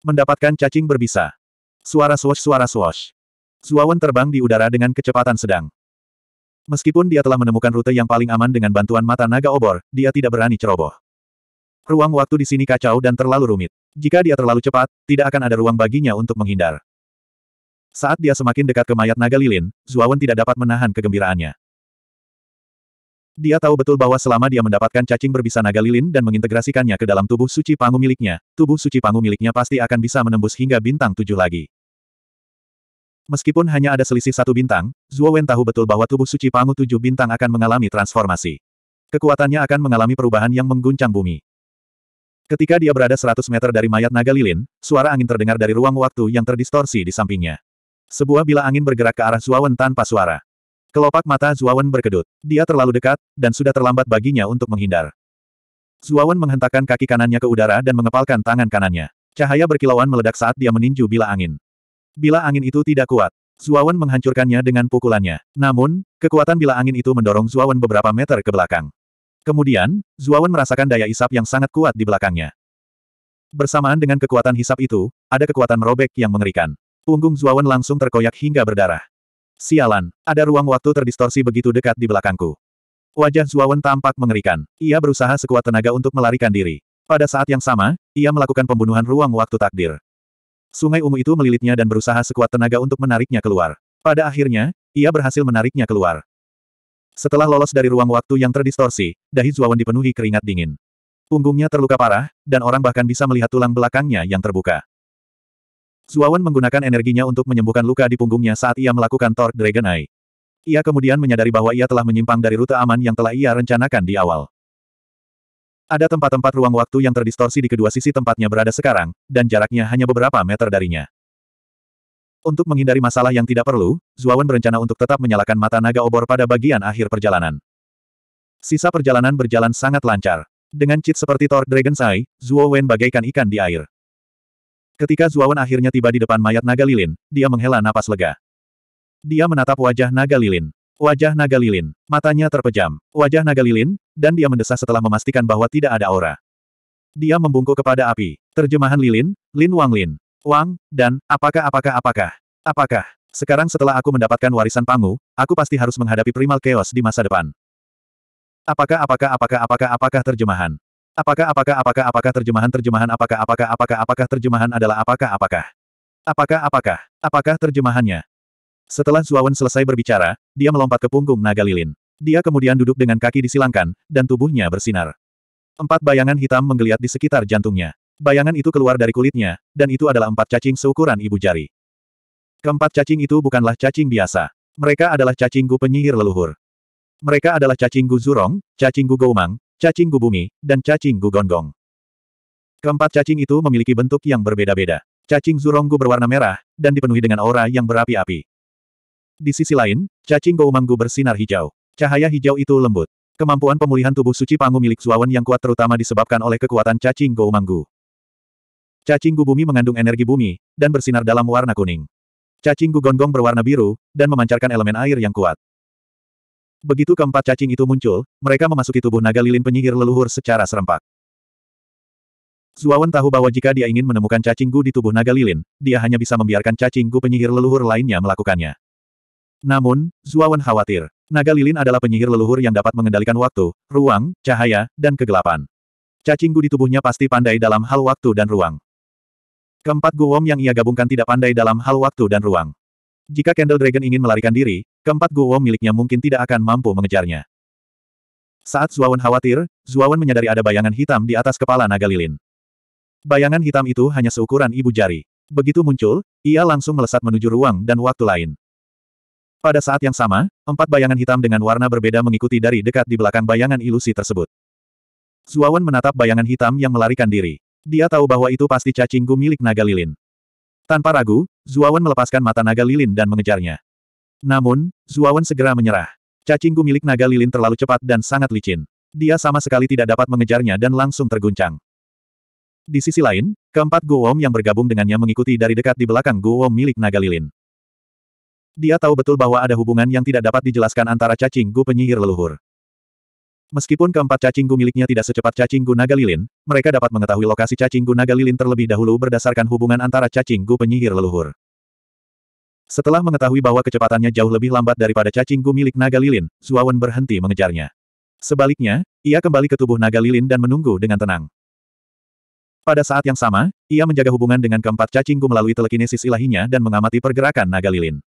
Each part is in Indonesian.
Mendapatkan cacing berbisa. Suara swash suara swash. Zuawan terbang di udara dengan kecepatan sedang. Meskipun dia telah menemukan rute yang paling aman dengan bantuan mata naga obor, dia tidak berani ceroboh. Ruang waktu di sini kacau dan terlalu rumit. Jika dia terlalu cepat, tidak akan ada ruang baginya untuk menghindar. Saat dia semakin dekat ke mayat naga lilin, Zuawan tidak dapat menahan kegembiraannya. Dia tahu betul bahwa selama dia mendapatkan cacing berbisa naga lilin dan mengintegrasikannya ke dalam tubuh suci pangu miliknya, tubuh suci pangu miliknya pasti akan bisa menembus hingga bintang tujuh lagi. Meskipun hanya ada selisih satu bintang, Zuo Wen tahu betul bahwa tubuh suci pangu tujuh bintang akan mengalami transformasi. Kekuatannya akan mengalami perubahan yang mengguncang bumi. Ketika dia berada 100 meter dari mayat naga lilin, suara angin terdengar dari ruang waktu yang terdistorsi di sampingnya. Sebuah bila angin bergerak ke arah Wen tanpa suara. Kelopak mata Zuawan berkedut. Dia terlalu dekat, dan sudah terlambat baginya untuk menghindar. Zuawan menghentakkan kaki kanannya ke udara dan mengepalkan tangan kanannya. Cahaya berkilauan meledak saat dia meninju bila angin. Bila angin itu tidak kuat, Zuawan menghancurkannya dengan pukulannya. Namun, kekuatan bila angin itu mendorong Zuawan beberapa meter ke belakang. Kemudian, Zuawan merasakan daya isap yang sangat kuat di belakangnya. Bersamaan dengan kekuatan hisap itu, ada kekuatan merobek yang mengerikan. Punggung Zuawan langsung terkoyak hingga berdarah. Sialan, ada ruang waktu terdistorsi begitu dekat di belakangku. Wajah Zuawan tampak mengerikan. Ia berusaha sekuat tenaga untuk melarikan diri. Pada saat yang sama, ia melakukan pembunuhan ruang waktu takdir. Sungai ungu itu melilitnya dan berusaha sekuat tenaga untuk menariknya keluar. Pada akhirnya, ia berhasil menariknya keluar. Setelah lolos dari ruang waktu yang terdistorsi, dahi Zuawan dipenuhi keringat dingin. Punggungnya terluka parah, dan orang bahkan bisa melihat tulang belakangnya yang terbuka. Zuawan menggunakan energinya untuk menyembuhkan luka di punggungnya saat ia melakukan Torque Dragon Eye. Ia kemudian menyadari bahwa ia telah menyimpang dari rute aman yang telah ia rencanakan di awal. Ada tempat-tempat ruang waktu yang terdistorsi di kedua sisi tempatnya berada sekarang, dan jaraknya hanya beberapa meter darinya. Untuk menghindari masalah yang tidak perlu, Zuawan berencana untuk tetap menyalakan mata naga obor pada bagian akhir perjalanan. Sisa perjalanan berjalan sangat lancar. Dengan cheat seperti Thor Dragon's Eye, Zuo bagaikan ikan di air. Ketika Zuawan akhirnya tiba di depan mayat naga lilin, dia menghela napas lega. Dia menatap wajah naga lilin. Wajah naga lilin. Matanya terpejam. Wajah naga lilin, dan dia mendesah setelah memastikan bahwa tidak ada aura. Dia membungkuk kepada api. Terjemahan lilin, Lin Wang Lin. Wang, dan, apakah apakah apakah? Apakah? Sekarang setelah aku mendapatkan warisan Pangu, aku pasti harus menghadapi primal chaos di masa depan. Apakah apakah apakah apakah apakah terjemahan? Apakah apakah apakah apakah terjemahan terjemahan apakah apakah apakah apakah terjemahan adalah apakah apakah? Apakah apakah? Apakah terjemahannya? Setelah Zuawan selesai berbicara, dia melompat ke punggung naga lilin. Dia kemudian duduk dengan kaki disilangkan, dan tubuhnya bersinar. Empat bayangan hitam menggeliat di sekitar jantungnya. Bayangan itu keluar dari kulitnya, dan itu adalah empat cacing seukuran ibu jari. Keempat cacing itu bukanlah cacing biasa. Mereka adalah cacing gu penyihir leluhur. Mereka adalah cacing gu zurong, cacing gu gomang cacing gubumi, dan cacing gugonggong. Keempat cacing itu memiliki bentuk yang berbeda-beda. Cacing zuronggu berwarna merah, dan dipenuhi dengan aura yang berapi-api. Di sisi lain, cacing goumanggu bersinar hijau. Cahaya hijau itu lembut. Kemampuan pemulihan tubuh suci Pangu milik Zuawan yang kuat terutama disebabkan oleh kekuatan cacing goumanggu. Cacing gubumi mengandung energi bumi, dan bersinar dalam warna kuning. Cacing gugonggong berwarna biru, dan memancarkan elemen air yang kuat. Begitu keempat cacing itu muncul, mereka memasuki tubuh naga lilin penyihir leluhur secara serempak. Zuawan tahu bahwa jika dia ingin menemukan cacing gu di tubuh naga lilin, dia hanya bisa membiarkan cacing gu penyihir leluhur lainnya melakukannya. Namun, Zuawan khawatir. Naga lilin adalah penyihir leluhur yang dapat mengendalikan waktu, ruang, cahaya, dan kegelapan. Cacing gu di tubuhnya pasti pandai dalam hal waktu dan ruang. Keempat guom yang ia gabungkan tidak pandai dalam hal waktu dan ruang. Jika Candle Dragon ingin melarikan diri, keempat guo miliknya mungkin tidak akan mampu mengejarnya. Saat Zuawan khawatir, Zuawan menyadari ada bayangan hitam di atas kepala naga lilin. Bayangan hitam itu hanya seukuran ibu jari. Begitu muncul, ia langsung melesat menuju ruang dan waktu lain. Pada saat yang sama, empat bayangan hitam dengan warna berbeda mengikuti dari dekat di belakang bayangan ilusi tersebut. Zuawan menatap bayangan hitam yang melarikan diri. Dia tahu bahwa itu pasti cacing gu milik naga lilin. Tanpa ragu, Zuawan melepaskan mata naga lilin dan mengejarnya. Namun, Zuawan segera menyerah. Gu milik naga lilin terlalu cepat dan sangat licin. Dia sama sekali tidak dapat mengejarnya dan langsung terguncang. Di sisi lain, keempat Guom yang bergabung dengannya mengikuti dari dekat di belakang Guom milik naga lilin. Dia tahu betul bahwa ada hubungan yang tidak dapat dijelaskan antara cacing Gu penyihir leluhur. Meskipun keempat cacing Gu miliknya tidak secepat cacing Gu naga lilin, mereka dapat mengetahui lokasi cacing Gu naga lilin terlebih dahulu berdasarkan hubungan antara cacing Gu penyihir leluhur. Setelah mengetahui bahwa kecepatannya jauh lebih lambat daripada cacing gu milik naga lilin, Zuawan berhenti mengejarnya. Sebaliknya, ia kembali ke tubuh naga lilin dan menunggu dengan tenang. Pada saat yang sama, ia menjaga hubungan dengan keempat cacing gu melalui telekinesis ilahinya dan mengamati pergerakan naga lilin.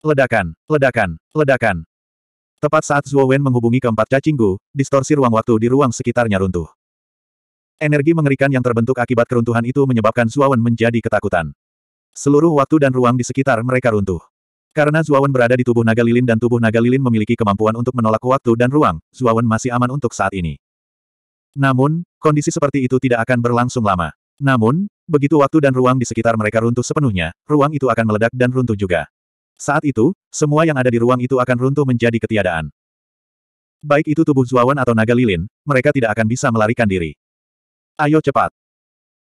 Ledakan, ledakan, ledakan. Tepat saat Zuowen menghubungi keempat cacing gu, distorsi ruang waktu di ruang sekitarnya runtuh. Energi mengerikan yang terbentuk akibat keruntuhan itu menyebabkan Zuowen menjadi ketakutan. Seluruh waktu dan ruang di sekitar mereka runtuh. Karena Zuawan berada di tubuh naga lilin dan tubuh naga lilin memiliki kemampuan untuk menolak waktu dan ruang, Zuawan masih aman untuk saat ini. Namun, kondisi seperti itu tidak akan berlangsung lama. Namun, begitu waktu dan ruang di sekitar mereka runtuh sepenuhnya, ruang itu akan meledak dan runtuh juga. Saat itu, semua yang ada di ruang itu akan runtuh menjadi ketiadaan. Baik itu tubuh Zuawan atau naga lilin, mereka tidak akan bisa melarikan diri. Ayo cepat.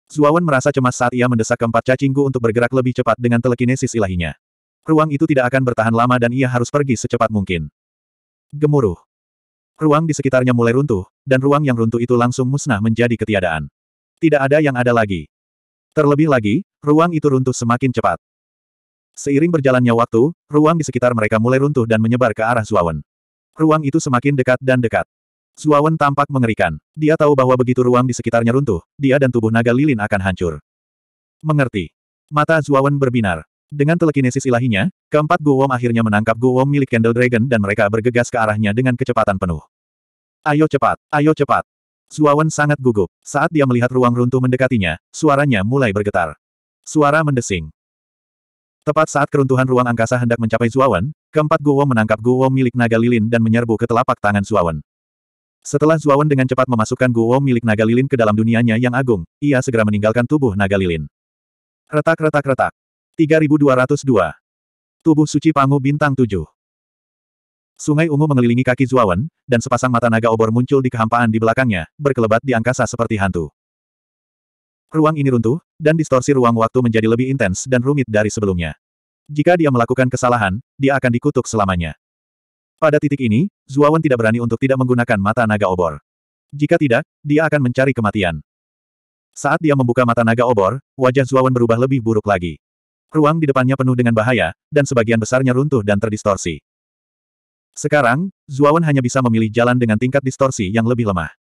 Zuawan merasa cemas saat ia mendesak keempat cacingku untuk bergerak lebih cepat dengan telekinesis ilahinya. Ruang itu tidak akan bertahan lama dan ia harus pergi secepat mungkin. Gemuruh. Ruang di sekitarnya mulai runtuh, dan ruang yang runtuh itu langsung musnah menjadi ketiadaan. Tidak ada yang ada lagi. Terlebih lagi, ruang itu runtuh semakin cepat. Seiring berjalannya waktu, ruang di sekitar mereka mulai runtuh dan menyebar ke arah Zuawan. Ruang itu semakin dekat dan dekat. Zuawan tampak mengerikan. Dia tahu bahwa begitu ruang di sekitarnya runtuh, dia dan tubuh naga lilin akan hancur. Mengerti. Mata Zuawan berbinar. Dengan telekinesis ilahinya, keempat Guwom akhirnya menangkap Guwom milik Candle Dragon dan mereka bergegas ke arahnya dengan kecepatan penuh. Ayo cepat, ayo cepat. Zuawan sangat gugup. Saat dia melihat ruang runtuh mendekatinya, suaranya mulai bergetar. Suara mendesing. Tepat saat keruntuhan ruang angkasa hendak mencapai Zuawan, keempat Guwom menangkap Guwom milik naga lilin dan menyerbu ke telapak tangan Zuawan. Setelah Zuawan dengan cepat memasukkan guo milik naga lilin ke dalam dunianya yang agung, ia segera meninggalkan tubuh naga lilin. Retak-retak-retak. 3202. Tubuh suci Pangu Bintang 7. Sungai ungu mengelilingi kaki Zuawan, dan sepasang mata naga obor muncul di kehampaan di belakangnya, berkelebat di angkasa seperti hantu. Ruang ini runtuh, dan distorsi ruang waktu menjadi lebih intens dan rumit dari sebelumnya. Jika dia melakukan kesalahan, dia akan dikutuk selamanya. Pada titik ini, Zuawan tidak berani untuk tidak menggunakan mata naga obor. Jika tidak, dia akan mencari kematian. Saat dia membuka mata naga obor, wajah Zuawan berubah lebih buruk lagi. Ruang di depannya penuh dengan bahaya, dan sebagian besarnya runtuh dan terdistorsi. Sekarang, Zuawan hanya bisa memilih jalan dengan tingkat distorsi yang lebih lemah.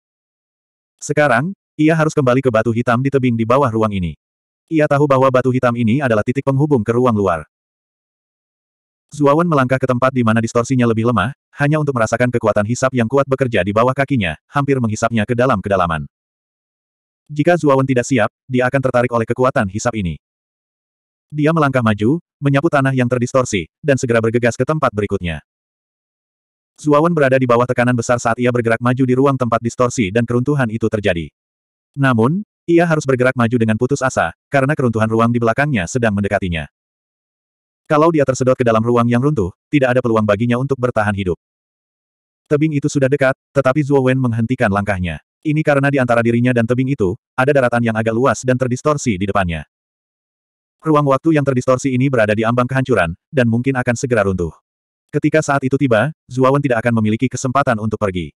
Sekarang, ia harus kembali ke batu hitam di tebing di bawah ruang ini. Ia tahu bahwa batu hitam ini adalah titik penghubung ke ruang luar. Zuawan melangkah ke tempat di mana distorsinya lebih lemah, hanya untuk merasakan kekuatan hisap yang kuat bekerja di bawah kakinya, hampir menghisapnya ke dalam kedalaman. Jika Zuawan tidak siap, dia akan tertarik oleh kekuatan hisap ini. Dia melangkah maju, menyapu tanah yang terdistorsi, dan segera bergegas ke tempat berikutnya. Zuawan berada di bawah tekanan besar saat ia bergerak maju di ruang tempat distorsi dan keruntuhan itu terjadi. Namun, ia harus bergerak maju dengan putus asa, karena keruntuhan ruang di belakangnya sedang mendekatinya. Kalau dia tersedot ke dalam ruang yang runtuh, tidak ada peluang baginya untuk bertahan hidup. Tebing itu sudah dekat, tetapi Zhuo Wen menghentikan langkahnya. Ini karena di antara dirinya dan tebing itu, ada daratan yang agak luas dan terdistorsi di depannya. Ruang waktu yang terdistorsi ini berada di ambang kehancuran, dan mungkin akan segera runtuh. Ketika saat itu tiba, Zhuo Wen tidak akan memiliki kesempatan untuk pergi.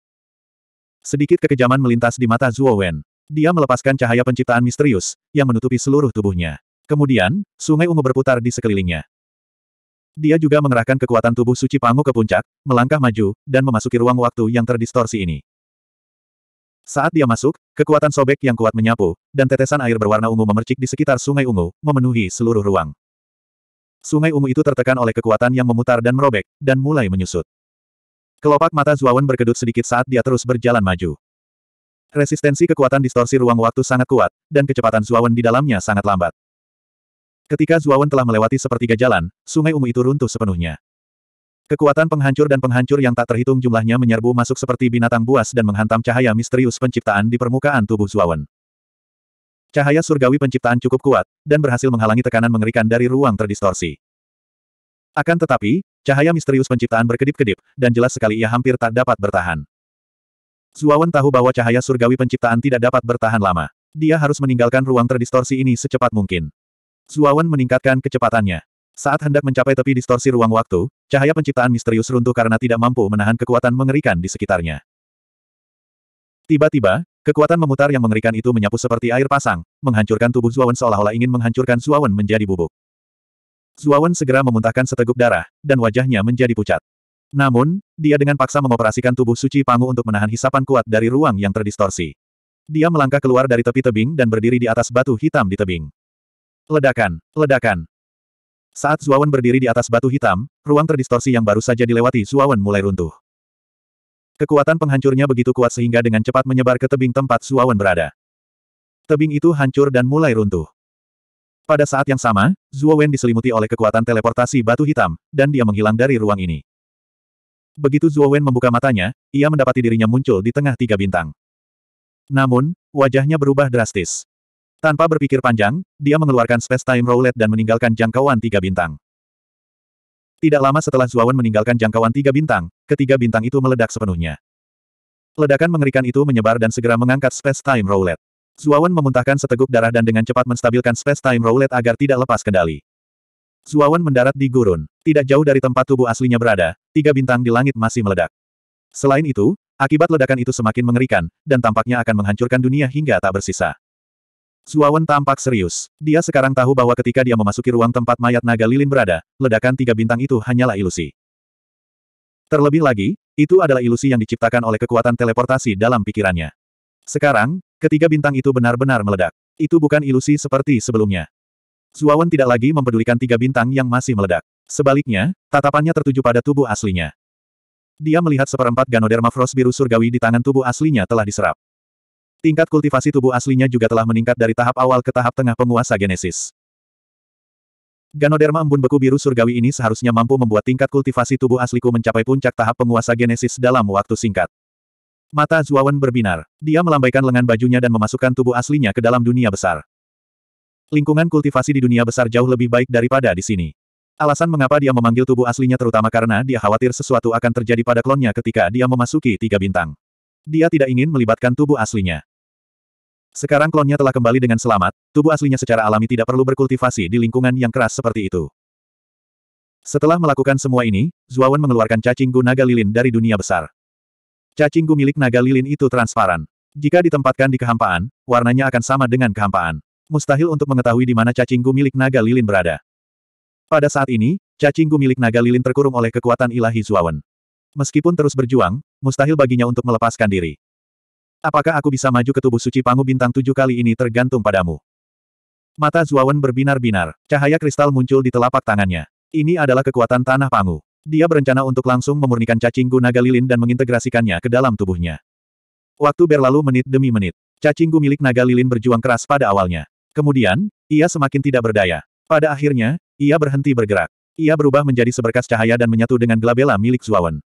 Sedikit kekejaman melintas di mata Zhuo Wen. Dia melepaskan cahaya penciptaan misterius, yang menutupi seluruh tubuhnya. Kemudian, sungai ungu berputar di sekelilingnya. Dia juga mengerahkan kekuatan tubuh suci Pangu ke puncak, melangkah maju, dan memasuki ruang waktu yang terdistorsi ini. Saat dia masuk, kekuatan sobek yang kuat menyapu, dan tetesan air berwarna ungu memercik di sekitar sungai ungu, memenuhi seluruh ruang. Sungai ungu itu tertekan oleh kekuatan yang memutar dan merobek, dan mulai menyusut. Kelopak mata Zuawan berkedut sedikit saat dia terus berjalan maju. Resistensi kekuatan distorsi ruang waktu sangat kuat, dan kecepatan Zuawan di dalamnya sangat lambat. Ketika Zuawan telah melewati sepertiga jalan, sungai ungu itu runtuh sepenuhnya. Kekuatan penghancur dan penghancur yang tak terhitung jumlahnya menyerbu masuk seperti binatang buas dan menghantam cahaya misterius penciptaan di permukaan tubuh Zuawan. Cahaya surgawi penciptaan cukup kuat, dan berhasil menghalangi tekanan mengerikan dari ruang terdistorsi. Akan tetapi, cahaya misterius penciptaan berkedip-kedip, dan jelas sekali ia hampir tak dapat bertahan. Zuawan tahu bahwa cahaya surgawi penciptaan tidak dapat bertahan lama. Dia harus meninggalkan ruang terdistorsi ini secepat mungkin. Zuawan meningkatkan kecepatannya. Saat hendak mencapai tepi distorsi ruang waktu, cahaya penciptaan misterius runtuh karena tidak mampu menahan kekuatan mengerikan di sekitarnya. Tiba-tiba, kekuatan memutar yang mengerikan itu menyapu seperti air pasang, menghancurkan tubuh Zuawan seolah-olah ingin menghancurkan Zuawan menjadi bubuk. Zuawan segera memuntahkan seteguk darah, dan wajahnya menjadi pucat. Namun, dia dengan paksa mengoperasikan tubuh suci Pangu untuk menahan hisapan kuat dari ruang yang terdistorsi. Dia melangkah keluar dari tepi tebing dan berdiri di atas batu hitam di tebing. Ledakan, ledakan. Saat Zuawan berdiri di atas batu hitam, ruang terdistorsi yang baru saja dilewati Zuawan mulai runtuh. Kekuatan penghancurnya begitu kuat sehingga dengan cepat menyebar ke tebing tempat Zuawan berada. Tebing itu hancur dan mulai runtuh. Pada saat yang sama, Zuawan diselimuti oleh kekuatan teleportasi batu hitam, dan dia menghilang dari ruang ini. Begitu Zuawan membuka matanya, ia mendapati dirinya muncul di tengah tiga bintang. Namun, wajahnya berubah drastis. Tanpa berpikir panjang, dia mengeluarkan space-time roulette dan meninggalkan jangkauan tiga bintang. Tidak lama setelah Zuawan meninggalkan jangkauan tiga bintang, ketiga bintang itu meledak sepenuhnya. Ledakan mengerikan itu menyebar dan segera mengangkat space-time roulette. Zuawan memuntahkan seteguk darah dan dengan cepat menstabilkan space-time roulette agar tidak lepas kendali. Zuawan mendarat di gurun. Tidak jauh dari tempat tubuh aslinya berada, tiga bintang di langit masih meledak. Selain itu, akibat ledakan itu semakin mengerikan, dan tampaknya akan menghancurkan dunia hingga tak bersisa. Suawan tampak serius. Dia sekarang tahu bahwa ketika dia memasuki ruang tempat mayat naga lilin berada, ledakan tiga bintang itu hanyalah ilusi. Terlebih lagi, itu adalah ilusi yang diciptakan oleh kekuatan teleportasi dalam pikirannya. Sekarang, ketiga bintang itu benar-benar meledak. Itu bukan ilusi seperti sebelumnya. Suawan tidak lagi mempedulikan tiga bintang yang masih meledak. Sebaliknya, tatapannya tertuju pada tubuh aslinya. Dia melihat seperempat ganoderma frost biru surgawi di tangan tubuh aslinya telah diserap. Tingkat kultivasi tubuh aslinya juga telah meningkat dari tahap awal ke tahap tengah penguasa Genesis. Ganoderma embun beku biru surgawi ini seharusnya mampu membuat tingkat kultivasi tubuh asliku mencapai puncak tahap penguasa genesis dalam waktu singkat. Mata Zuawan berbinar. Dia melambaikan lengan bajunya dan memasukkan tubuh aslinya ke dalam dunia besar. Lingkungan kultivasi di dunia besar jauh lebih baik daripada di sini. Alasan mengapa dia memanggil tubuh aslinya terutama karena dia khawatir sesuatu akan terjadi pada klonnya ketika dia memasuki tiga bintang. Dia tidak ingin melibatkan tubuh aslinya. Sekarang klonnya telah kembali dengan selamat, tubuh aslinya secara alami tidak perlu berkultivasi di lingkungan yang keras seperti itu. Setelah melakukan semua ini, Zuawan mengeluarkan cacing gu naga lilin dari dunia besar. Cacing gu milik naga lilin itu transparan. Jika ditempatkan di kehampaan, warnanya akan sama dengan kehampaan. Mustahil untuk mengetahui di mana cacing gu milik naga lilin berada. Pada saat ini, cacing gu milik naga lilin terkurung oleh kekuatan ilahi Zuawan. Meskipun terus berjuang, mustahil baginya untuk melepaskan diri. Apakah aku bisa maju ke tubuh suci pangu bintang tujuh kali ini tergantung padamu. Mata Zuawan berbinar-binar, cahaya kristal muncul di telapak tangannya. Ini adalah kekuatan tanah pangu. Dia berencana untuk langsung memurnikan cacing naga lilin dan mengintegrasikannya ke dalam tubuhnya. Waktu berlalu menit demi menit. Cacing milik naga lilin berjuang keras pada awalnya. Kemudian, ia semakin tidak berdaya. Pada akhirnya, ia berhenti bergerak. Ia berubah menjadi seberkas cahaya dan menyatu dengan glabella milik Zuawan.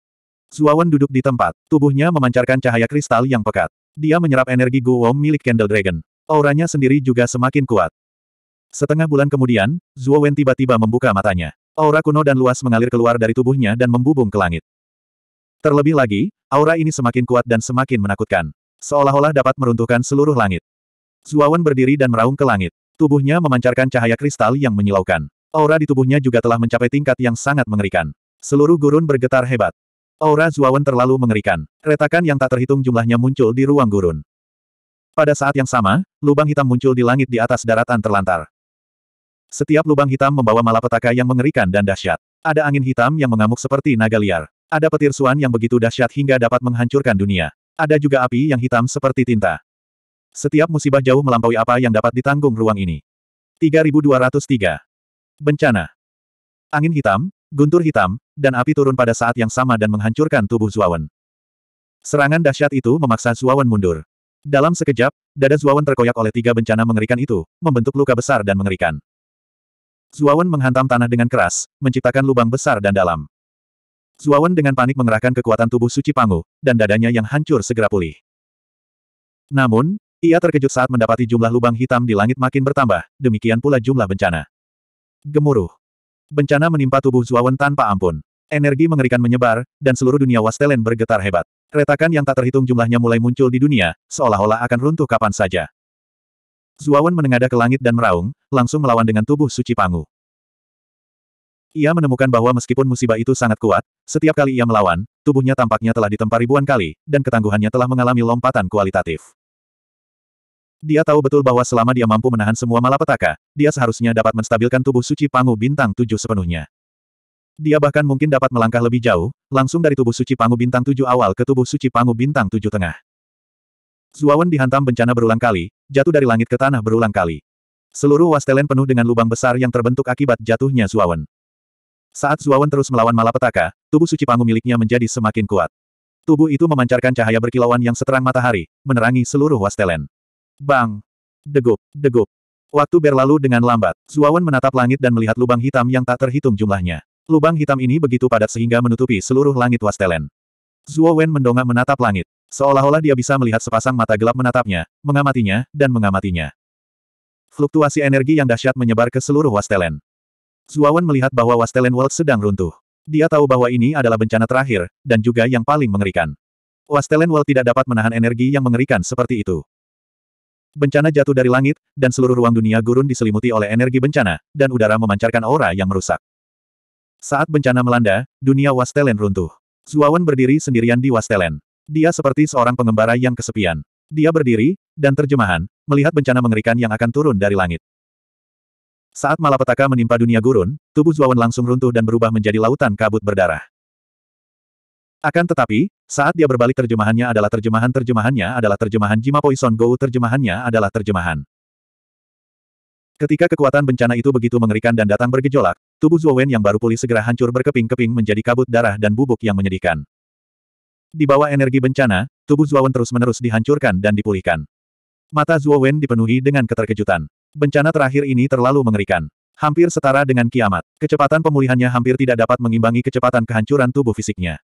Zuawan duduk di tempat, tubuhnya memancarkan cahaya kristal yang pekat. Dia menyerap energi Guom milik Candle Dragon. Auranya sendiri juga semakin kuat. Setengah bulan kemudian, Zuo Wen tiba-tiba membuka matanya. Aura kuno dan luas mengalir keluar dari tubuhnya dan membubung ke langit. Terlebih lagi, aura ini semakin kuat dan semakin menakutkan. Seolah-olah dapat meruntuhkan seluruh langit. Zuawan berdiri dan meraung ke langit. Tubuhnya memancarkan cahaya kristal yang menyilaukan. Aura di tubuhnya juga telah mencapai tingkat yang sangat mengerikan. Seluruh gurun bergetar hebat. Aura Zuawan terlalu mengerikan. Retakan yang tak terhitung jumlahnya muncul di ruang gurun. Pada saat yang sama, lubang hitam muncul di langit di atas daratan terlantar. Setiap lubang hitam membawa malapetaka yang mengerikan dan dahsyat. Ada angin hitam yang mengamuk seperti naga liar. Ada petir suan yang begitu dahsyat hingga dapat menghancurkan dunia. Ada juga api yang hitam seperti tinta. Setiap musibah jauh melampaui apa yang dapat ditanggung ruang ini. 3203. Bencana. Angin hitam, guntur hitam, dan api turun pada saat yang sama dan menghancurkan tubuh Zuawan. Serangan dahsyat itu memaksa Zuawan mundur. Dalam sekejap, dada Zuawan terkoyak oleh tiga bencana mengerikan itu, membentuk luka besar dan mengerikan. Zuawan menghantam tanah dengan keras, menciptakan lubang besar dan dalam. Zuawan dengan panik mengerahkan kekuatan tubuh suci Pangu, dan dadanya yang hancur segera pulih. Namun, ia terkejut saat mendapati jumlah lubang hitam di langit makin bertambah, demikian pula jumlah bencana. Gemuruh. Bencana menimpa tubuh Zuawan tanpa ampun. Energi mengerikan menyebar, dan seluruh dunia Wastelen bergetar hebat. Retakan yang tak terhitung jumlahnya mulai muncul di dunia, seolah-olah akan runtuh kapan saja. Zuawan menengadah ke langit dan meraung, langsung melawan dengan tubuh suci Pangu. Ia menemukan bahwa meskipun musibah itu sangat kuat, setiap kali ia melawan, tubuhnya tampaknya telah ditempa ribuan kali, dan ketangguhannya telah mengalami lompatan kualitatif. Dia tahu betul bahwa selama dia mampu menahan semua malapetaka, dia seharusnya dapat menstabilkan tubuh suci Pangu Bintang Tujuh sepenuhnya. Dia bahkan mungkin dapat melangkah lebih jauh, langsung dari tubuh suci Pangu Bintang Tujuh awal ke tubuh suci Pangu Bintang Tujuh tengah. Zuawan dihantam bencana berulang kali, jatuh dari langit ke tanah berulang kali. Seluruh wastelen penuh dengan lubang besar yang terbentuk akibat jatuhnya Zuawan. Saat Zuawan terus melawan malapetaka, tubuh suci Pangu miliknya menjadi semakin kuat. Tubuh itu memancarkan cahaya berkilauan yang seterang matahari, menerangi seluruh wastelen. Bang! Degup, degup. Waktu berlalu dengan lambat, Zuawan menatap langit dan melihat lubang hitam yang tak terhitung jumlahnya. Lubang hitam ini begitu padat sehingga menutupi seluruh langit Wastelen. Zuawan mendongak menatap langit. Seolah-olah dia bisa melihat sepasang mata gelap menatapnya, mengamatinya, dan mengamatinya. Fluktuasi energi yang dahsyat menyebar ke seluruh Wastelen. Zuawan melihat bahwa Wastelen World sedang runtuh. Dia tahu bahwa ini adalah bencana terakhir, dan juga yang paling mengerikan. Wastelen World tidak dapat menahan energi yang mengerikan seperti itu. Bencana jatuh dari langit, dan seluruh ruang dunia gurun diselimuti oleh energi bencana, dan udara memancarkan aura yang merusak. Saat bencana melanda, dunia Wastelen runtuh. Zuawan berdiri sendirian di Wastelen. Dia seperti seorang pengembara yang kesepian. Dia berdiri, dan terjemahan, melihat bencana mengerikan yang akan turun dari langit. Saat malapetaka menimpa dunia gurun, tubuh Zuawan langsung runtuh dan berubah menjadi lautan kabut berdarah. Akan tetapi, saat dia berbalik terjemahannya adalah terjemahan-terjemahannya adalah terjemahan Jima Poison Go terjemahannya adalah terjemahan. Ketika kekuatan bencana itu begitu mengerikan dan datang bergejolak, tubuh Zuo Wen yang baru pulih segera hancur berkeping-keping menjadi kabut darah dan bubuk yang menyedihkan. Di bawah energi bencana, tubuh Zuo Wen terus-menerus dihancurkan dan dipulihkan. Mata Zuo Wen dipenuhi dengan keterkejutan. Bencana terakhir ini terlalu mengerikan. Hampir setara dengan kiamat. Kecepatan pemulihannya hampir tidak dapat mengimbangi kecepatan kehancuran tubuh fisiknya.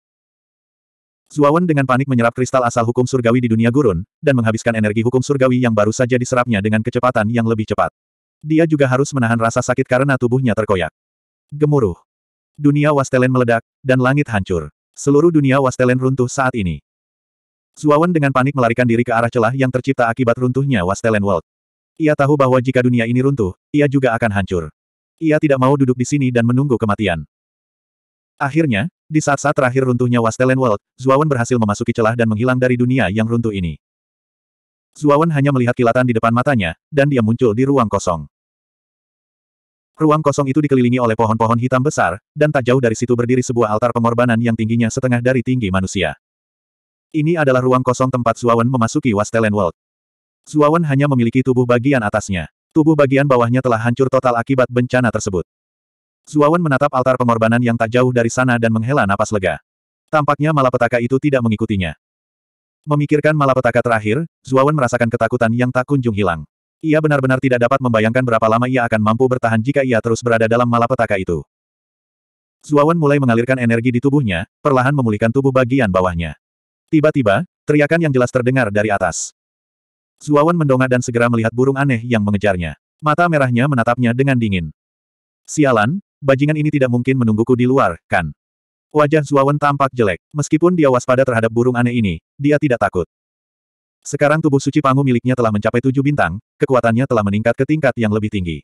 Zuawan dengan panik menyerap kristal asal hukum surgawi di dunia gurun, dan menghabiskan energi hukum surgawi yang baru saja diserapnya dengan kecepatan yang lebih cepat. Dia juga harus menahan rasa sakit karena tubuhnya terkoyak. Gemuruh. Dunia Wastelen meledak, dan langit hancur. Seluruh dunia Wastelen runtuh saat ini. Zuawan dengan panik melarikan diri ke arah celah yang tercipta akibat runtuhnya Wastelen World. Ia tahu bahwa jika dunia ini runtuh, ia juga akan hancur. Ia tidak mau duduk di sini dan menunggu kematian. Akhirnya, di saat-saat terakhir runtuhnya Wastelen World, Zuawan berhasil memasuki celah dan menghilang dari dunia yang runtuh ini. Zuawan hanya melihat kilatan di depan matanya, dan dia muncul di ruang kosong. Ruang kosong itu dikelilingi oleh pohon-pohon hitam besar, dan tak jauh dari situ berdiri sebuah altar pengorbanan yang tingginya setengah dari tinggi manusia. Ini adalah ruang kosong tempat Zuawan memasuki Wastelen World. Zuawan hanya memiliki tubuh bagian atasnya. Tubuh bagian bawahnya telah hancur total akibat bencana tersebut. Zuawan menatap altar pengorbanan yang tak jauh dari sana dan menghela napas lega. Tampaknya malapetaka itu tidak mengikutinya. Memikirkan malapetaka terakhir, Zuawan merasakan ketakutan yang tak kunjung hilang. Ia benar-benar tidak dapat membayangkan berapa lama ia akan mampu bertahan jika ia terus berada dalam malapetaka itu. Zuawan mulai mengalirkan energi di tubuhnya, perlahan memulihkan tubuh bagian bawahnya. Tiba-tiba, teriakan yang jelas terdengar dari atas. Zuawan mendongak dan segera melihat burung aneh yang mengejarnya. Mata merahnya menatapnya dengan dingin. Sialan, Bajingan ini tidak mungkin menungguku di luar, kan? Wajah Zuawan tampak jelek. Meskipun dia waspada terhadap burung aneh ini, dia tidak takut. Sekarang tubuh suci Pangu miliknya telah mencapai tujuh bintang, kekuatannya telah meningkat ke tingkat yang lebih tinggi.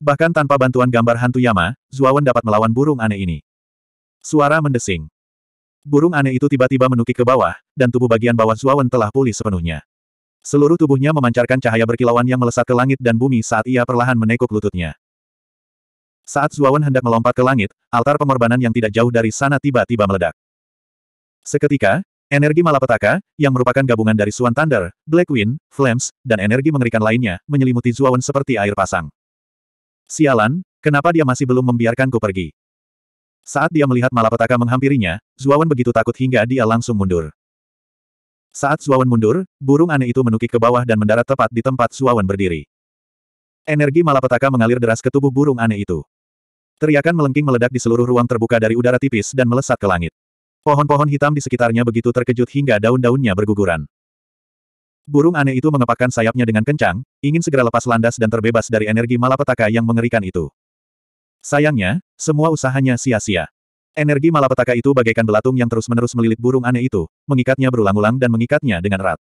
Bahkan tanpa bantuan gambar hantu Yama, Zuawan dapat melawan burung aneh ini. Suara mendesing. Burung aneh itu tiba-tiba menukik ke bawah, dan tubuh bagian bawah Zuawan telah pulih sepenuhnya. Seluruh tubuhnya memancarkan cahaya berkilauan yang melesat ke langit dan bumi saat ia perlahan menekuk lututnya. Saat Zuawan hendak melompat ke langit, altar pengorbanan yang tidak jauh dari sana tiba-tiba meledak. Seketika, energi malapetaka, yang merupakan gabungan dari Suan Thunder, Black Wind, Flames, dan energi mengerikan lainnya, menyelimuti Zuawan seperti air pasang. Sialan, kenapa dia masih belum membiarkanku pergi? Saat dia melihat malapetaka menghampirinya, Zuawan begitu takut hingga dia langsung mundur. Saat Zuawan mundur, burung aneh itu menukik ke bawah dan mendarat tepat di tempat Zuawan berdiri. Energi malapetaka mengalir deras ke tubuh burung aneh itu. Teriakan melengking meledak di seluruh ruang terbuka dari udara tipis dan melesat ke langit. Pohon-pohon hitam di sekitarnya begitu terkejut hingga daun-daunnya berguguran. Burung aneh itu mengepakkan sayapnya dengan kencang, ingin segera lepas landas dan terbebas dari energi malapetaka yang mengerikan itu. Sayangnya, semua usahanya sia-sia. Energi malapetaka itu bagaikan belatung yang terus-menerus melilit burung aneh itu, mengikatnya berulang-ulang dan mengikatnya dengan erat.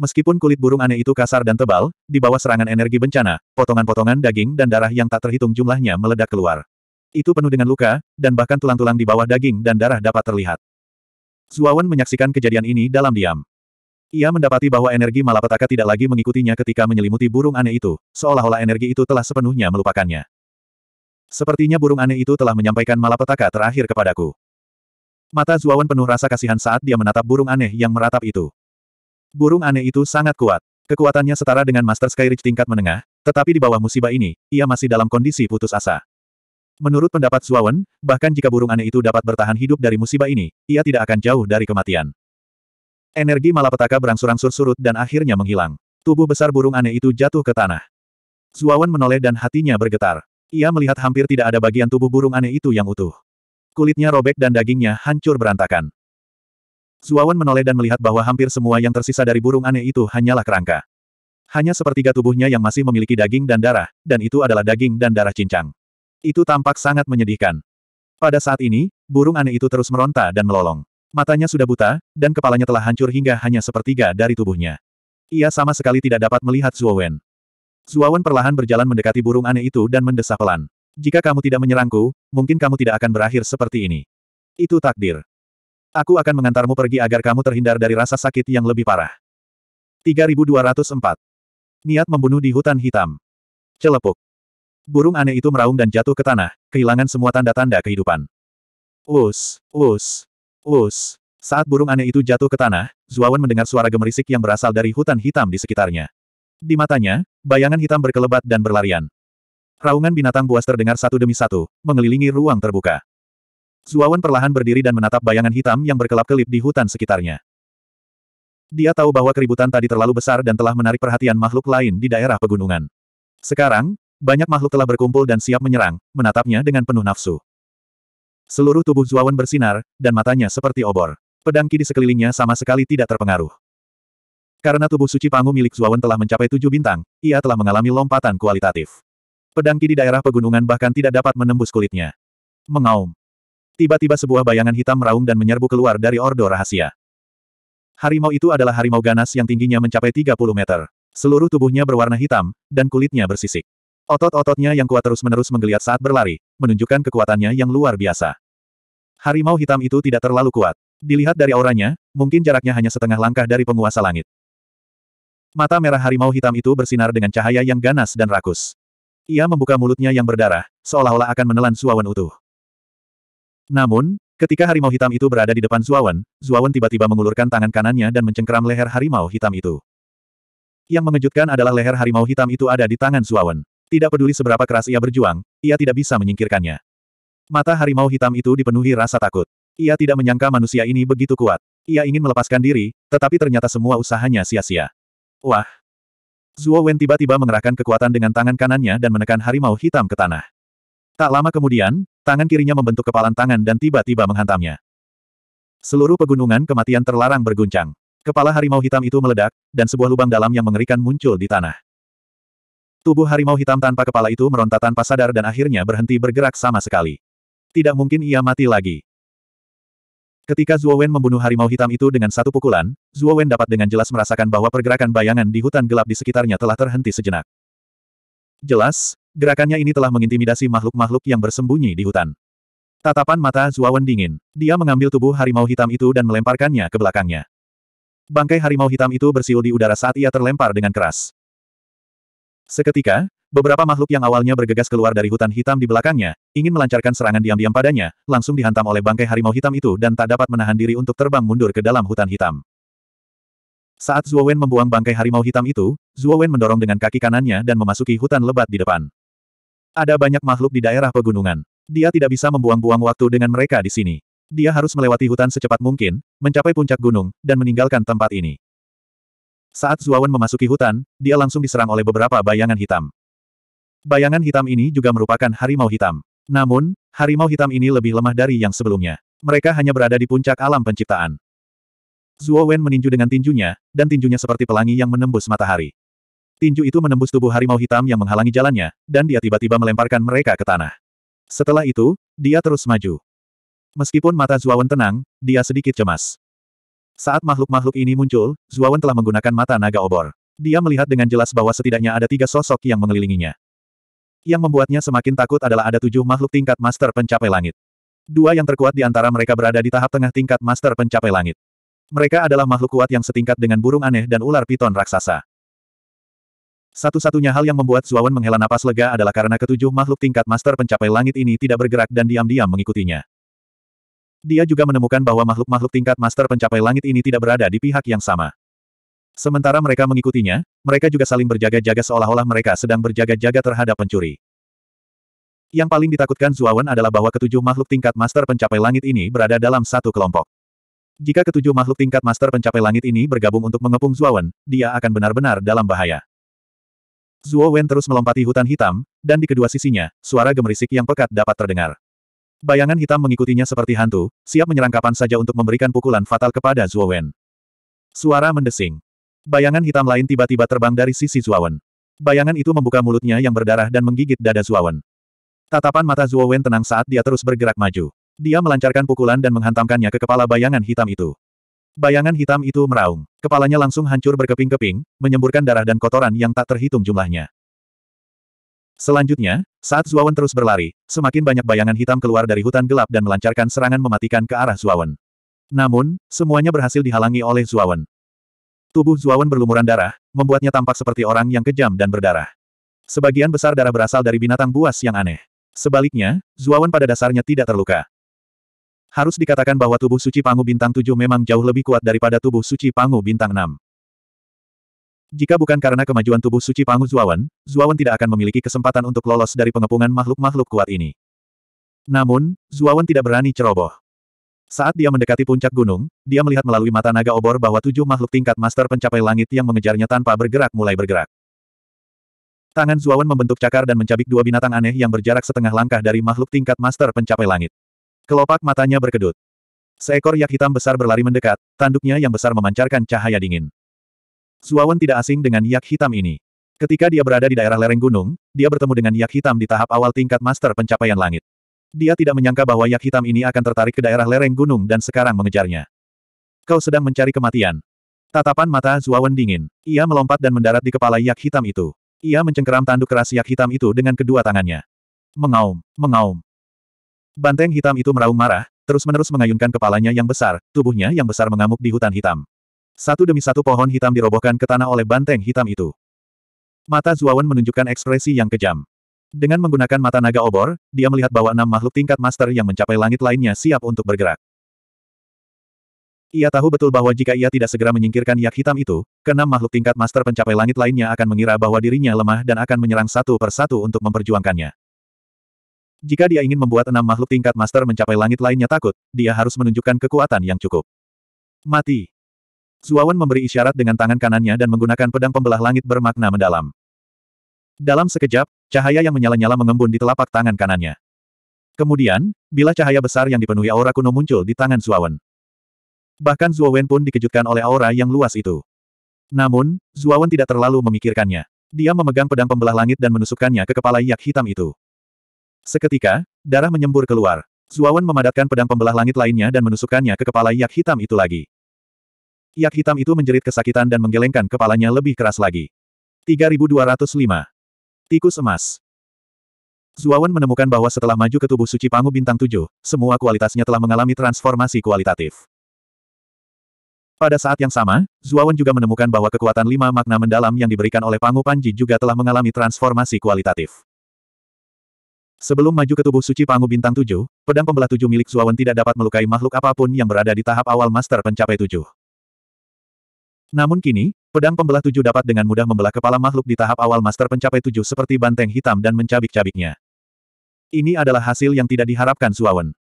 Meskipun kulit burung aneh itu kasar dan tebal, di bawah serangan energi bencana, potongan-potongan daging dan darah yang tak terhitung jumlahnya meledak keluar. Itu penuh dengan luka, dan bahkan tulang-tulang di bawah daging dan darah dapat terlihat. Zuawan menyaksikan kejadian ini dalam diam. Ia mendapati bahwa energi malapetaka tidak lagi mengikutinya ketika menyelimuti burung aneh itu, seolah-olah energi itu telah sepenuhnya melupakannya. Sepertinya burung aneh itu telah menyampaikan malapetaka terakhir kepadaku. Mata Zuawan penuh rasa kasihan saat dia menatap burung aneh yang meratap itu. Burung aneh itu sangat kuat. Kekuatannya setara dengan Master Skyridge tingkat menengah, tetapi di bawah musibah ini, ia masih dalam kondisi putus asa. Menurut pendapat Zuawan, bahkan jika burung aneh itu dapat bertahan hidup dari musibah ini, ia tidak akan jauh dari kematian. Energi malapetaka berangsur-angsur surut dan akhirnya menghilang. Tubuh besar burung aneh itu jatuh ke tanah. Zuawan menoleh dan hatinya bergetar. Ia melihat hampir tidak ada bagian tubuh burung aneh itu yang utuh. Kulitnya robek dan dagingnya hancur berantakan. Zuawan menoleh dan melihat bahwa hampir semua yang tersisa dari burung aneh itu hanyalah kerangka. Hanya sepertiga tubuhnya yang masih memiliki daging dan darah, dan itu adalah daging dan darah cincang. Itu tampak sangat menyedihkan. Pada saat ini, burung aneh itu terus meronta dan melolong. Matanya sudah buta, dan kepalanya telah hancur hingga hanya sepertiga dari tubuhnya. Ia sama sekali tidak dapat melihat Zuowen. Zuowen perlahan berjalan mendekati burung aneh itu dan mendesah pelan. Jika kamu tidak menyerangku, mungkin kamu tidak akan berakhir seperti ini. Itu takdir. Aku akan mengantarmu pergi agar kamu terhindar dari rasa sakit yang lebih parah. 3204. Niat membunuh di hutan hitam. Celepuk. Burung aneh itu meraung dan jatuh ke tanah, kehilangan semua tanda-tanda kehidupan. Us, us, us. Saat burung aneh itu jatuh ke tanah, Zuawan mendengar suara gemerisik yang berasal dari hutan hitam di sekitarnya. Di matanya, bayangan hitam berkelebat dan berlarian. Raungan binatang buas terdengar satu demi satu, mengelilingi ruang terbuka. Zuawan perlahan berdiri dan menatap bayangan hitam yang berkelap-kelip di hutan sekitarnya. Dia tahu bahwa keributan tadi terlalu besar dan telah menarik perhatian makhluk lain di daerah pegunungan. Sekarang, banyak makhluk telah berkumpul dan siap menyerang, menatapnya dengan penuh nafsu. Seluruh tubuh Zuawan bersinar, dan matanya seperti obor. Pedang ki di sekelilingnya sama sekali tidak terpengaruh. Karena tubuh suci pangu milik Zuawan telah mencapai tujuh bintang, ia telah mengalami lompatan kualitatif. Pedang ki di daerah pegunungan bahkan tidak dapat menembus kulitnya. Mengaum. Tiba-tiba sebuah bayangan hitam meraung dan menyerbu keluar dari ordo rahasia. Harimau itu adalah harimau ganas yang tingginya mencapai 30 meter. Seluruh tubuhnya berwarna hitam, dan kulitnya bersisik. Otot-ototnya yang kuat terus-menerus menggeliat saat berlari, menunjukkan kekuatannya yang luar biasa. Harimau hitam itu tidak terlalu kuat. Dilihat dari auranya, mungkin jaraknya hanya setengah langkah dari penguasa langit. Mata merah harimau hitam itu bersinar dengan cahaya yang ganas dan rakus. Ia membuka mulutnya yang berdarah, seolah-olah akan menelan suawan utuh. Namun, ketika harimau hitam itu berada di depan Zuawan, Zuawan tiba-tiba mengulurkan tangan kanannya dan mencengkeram leher harimau hitam itu. Yang mengejutkan adalah leher harimau hitam itu ada di tangan Zuawan. Tidak peduli seberapa keras ia berjuang, ia tidak bisa menyingkirkannya. Mata harimau hitam itu dipenuhi rasa takut. Ia tidak menyangka manusia ini begitu kuat. Ia ingin melepaskan diri, tetapi ternyata semua usahanya sia-sia. Wah! Zuo Wen tiba-tiba mengerahkan kekuatan dengan tangan kanannya dan menekan harimau hitam ke tanah. Tak lama kemudian, Tangan kirinya membentuk kepalan tangan dan tiba-tiba menghantamnya. Seluruh pegunungan kematian terlarang berguncang. Kepala harimau hitam itu meledak, dan sebuah lubang dalam yang mengerikan muncul di tanah. Tubuh harimau hitam tanpa kepala itu meronta tanpa sadar dan akhirnya berhenti bergerak sama sekali. Tidak mungkin ia mati lagi. Ketika Wen membunuh harimau hitam itu dengan satu pukulan, Wen dapat dengan jelas merasakan bahwa pergerakan bayangan di hutan gelap di sekitarnya telah terhenti sejenak. Jelas, Gerakannya ini telah mengintimidasi makhluk-makhluk yang bersembunyi di hutan. Tatapan mata Zuawan dingin. Dia mengambil tubuh harimau hitam itu dan melemparkannya ke belakangnya. Bangkai harimau hitam itu bersiul di udara saat ia terlempar dengan keras. Seketika, beberapa makhluk yang awalnya bergegas keluar dari hutan hitam di belakangnya, ingin melancarkan serangan diam-diam padanya, langsung dihantam oleh bangkai harimau hitam itu dan tak dapat menahan diri untuk terbang mundur ke dalam hutan hitam. Saat Zuowen membuang bangkai harimau hitam itu, Zuowen mendorong dengan kaki kanannya dan memasuki hutan lebat di depan. Ada banyak makhluk di daerah pegunungan. Dia tidak bisa membuang-buang waktu dengan mereka di sini. Dia harus melewati hutan secepat mungkin, mencapai puncak gunung, dan meninggalkan tempat ini. Saat Zuawan memasuki hutan, dia langsung diserang oleh beberapa bayangan hitam. Bayangan hitam ini juga merupakan harimau hitam. Namun, harimau hitam ini lebih lemah dari yang sebelumnya. Mereka hanya berada di puncak alam penciptaan. Zuo meninju dengan tinjunya, dan tinjunya seperti pelangi yang menembus matahari tinju itu menembus tubuh harimau hitam yang menghalangi jalannya, dan dia tiba-tiba melemparkan mereka ke tanah. Setelah itu, dia terus maju. Meskipun mata Zuawan tenang, dia sedikit cemas. Saat makhluk-makhluk ini muncul, Zuawan telah menggunakan mata naga obor. Dia melihat dengan jelas bahwa setidaknya ada tiga sosok yang mengelilinginya. Yang membuatnya semakin takut adalah ada tujuh makhluk tingkat master pencapai langit. Dua yang terkuat di antara mereka berada di tahap tengah tingkat master pencapai langit. Mereka adalah makhluk kuat yang setingkat dengan burung aneh dan ular piton raksasa. Satu-satunya hal yang membuat Zuawan menghela napas lega adalah karena ketujuh makhluk tingkat master pencapai langit ini tidak bergerak dan diam-diam mengikutinya. Dia juga menemukan bahwa makhluk-makhluk tingkat master pencapai langit ini tidak berada di pihak yang sama. Sementara mereka mengikutinya, mereka juga saling berjaga-jaga seolah-olah mereka sedang berjaga-jaga terhadap pencuri. Yang paling ditakutkan Zuawan adalah bahwa ketujuh makhluk tingkat master pencapai langit ini berada dalam satu kelompok. Jika ketujuh makhluk tingkat master pencapai langit ini bergabung untuk mengepung Zuawan, dia akan benar-benar dalam bahaya. Zuo Wen terus melompati hutan hitam, dan di kedua sisinya, suara gemerisik yang pekat dapat terdengar. Bayangan hitam mengikutinya seperti hantu, siap menyerang kapan saja untuk memberikan pukulan fatal kepada Zuo Wen. Suara mendesing. Bayangan hitam lain tiba-tiba terbang dari sisi Zuo Wen. Bayangan itu membuka mulutnya yang berdarah dan menggigit dada Zuo Wen. Tatapan mata Zuo Wen tenang saat dia terus bergerak maju. Dia melancarkan pukulan dan menghantamkannya ke kepala bayangan hitam itu. Bayangan hitam itu meraung. Kepalanya langsung hancur berkeping-keping, menyemburkan darah dan kotoran yang tak terhitung jumlahnya. Selanjutnya, saat Zuawan terus berlari, semakin banyak bayangan hitam keluar dari hutan gelap dan melancarkan serangan mematikan ke arah Zuawan. Namun, semuanya berhasil dihalangi oleh Zuawan. Tubuh Zuawan berlumuran darah, membuatnya tampak seperti orang yang kejam dan berdarah. Sebagian besar darah berasal dari binatang buas yang aneh. Sebaliknya, Zuawan pada dasarnya tidak terluka. Harus dikatakan bahwa tubuh suci Pangu Bintang 7 memang jauh lebih kuat daripada tubuh suci Pangu Bintang 6. Jika bukan karena kemajuan tubuh suci Pangu Zuawan, Zuawan tidak akan memiliki kesempatan untuk lolos dari pengepungan makhluk-makhluk kuat ini. Namun, Zuawan tidak berani ceroboh. Saat dia mendekati puncak gunung, dia melihat melalui mata naga obor bahwa tujuh makhluk tingkat master pencapai langit yang mengejarnya tanpa bergerak mulai bergerak. Tangan Zuawan membentuk cakar dan mencabik dua binatang aneh yang berjarak setengah langkah dari makhluk tingkat master pencapai langit. Kelopak matanya berkedut. Seekor yak hitam besar berlari mendekat, tanduknya yang besar memancarkan cahaya dingin. Zuawan tidak asing dengan yak hitam ini. Ketika dia berada di daerah lereng gunung, dia bertemu dengan yak hitam di tahap awal tingkat master pencapaian langit. Dia tidak menyangka bahwa yak hitam ini akan tertarik ke daerah lereng gunung dan sekarang mengejarnya. Kau sedang mencari kematian. Tatapan mata Zuawan dingin. Ia melompat dan mendarat di kepala yak hitam itu. Ia mencengkeram tanduk keras yak hitam itu dengan kedua tangannya. Mengaum, mengaum. Banteng hitam itu meraung marah, terus-menerus mengayunkan kepalanya yang besar, tubuhnya yang besar mengamuk di hutan hitam. Satu demi satu pohon hitam dirobohkan ke tanah oleh banteng hitam itu. Mata Zuawan menunjukkan ekspresi yang kejam. Dengan menggunakan mata naga obor, dia melihat bahwa enam makhluk tingkat master yang mencapai langit lainnya siap untuk bergerak. Ia tahu betul bahwa jika ia tidak segera menyingkirkan yak hitam itu, keenam makhluk tingkat master pencapai langit lainnya akan mengira bahwa dirinya lemah dan akan menyerang satu persatu untuk memperjuangkannya. Jika dia ingin membuat enam makhluk tingkat master mencapai langit lainnya takut, dia harus menunjukkan kekuatan yang cukup. Mati. Zuawan memberi isyarat dengan tangan kanannya dan menggunakan pedang pembelah langit bermakna mendalam. Dalam sekejap, cahaya yang menyala-nyala mengembun di telapak tangan kanannya. Kemudian, bila cahaya besar yang dipenuhi aura kuno muncul di tangan Zuawan. Bahkan Zuawan pun dikejutkan oleh aura yang luas itu. Namun, Zuawan tidak terlalu memikirkannya. Dia memegang pedang pembelah langit dan menusukkannya ke kepala yak hitam itu. Seketika, darah menyembur keluar. Zuawan memadatkan pedang pembelah langit lainnya dan menusukkannya ke kepala yak hitam itu lagi. Yak hitam itu menjerit kesakitan dan menggelengkan kepalanya lebih keras lagi. 3205. Tikus emas. Zuawan menemukan bahwa setelah maju ke tubuh suci pangu bintang tujuh, semua kualitasnya telah mengalami transformasi kualitatif. Pada saat yang sama, Zuawan juga menemukan bahwa kekuatan lima makna mendalam yang diberikan oleh Pangu Panji juga telah mengalami transformasi kualitatif. Sebelum maju ke tubuh suci Pangu Bintang 7, pedang pembelah tujuh milik Zuawan tidak dapat melukai makhluk apapun yang berada di tahap awal Master Pencapai Tujuh. Namun kini, pedang pembelah tujuh dapat dengan mudah membelah kepala makhluk di tahap awal Master Pencapai Tujuh seperti banteng hitam dan mencabik-cabiknya. Ini adalah hasil yang tidak diharapkan Zuawan.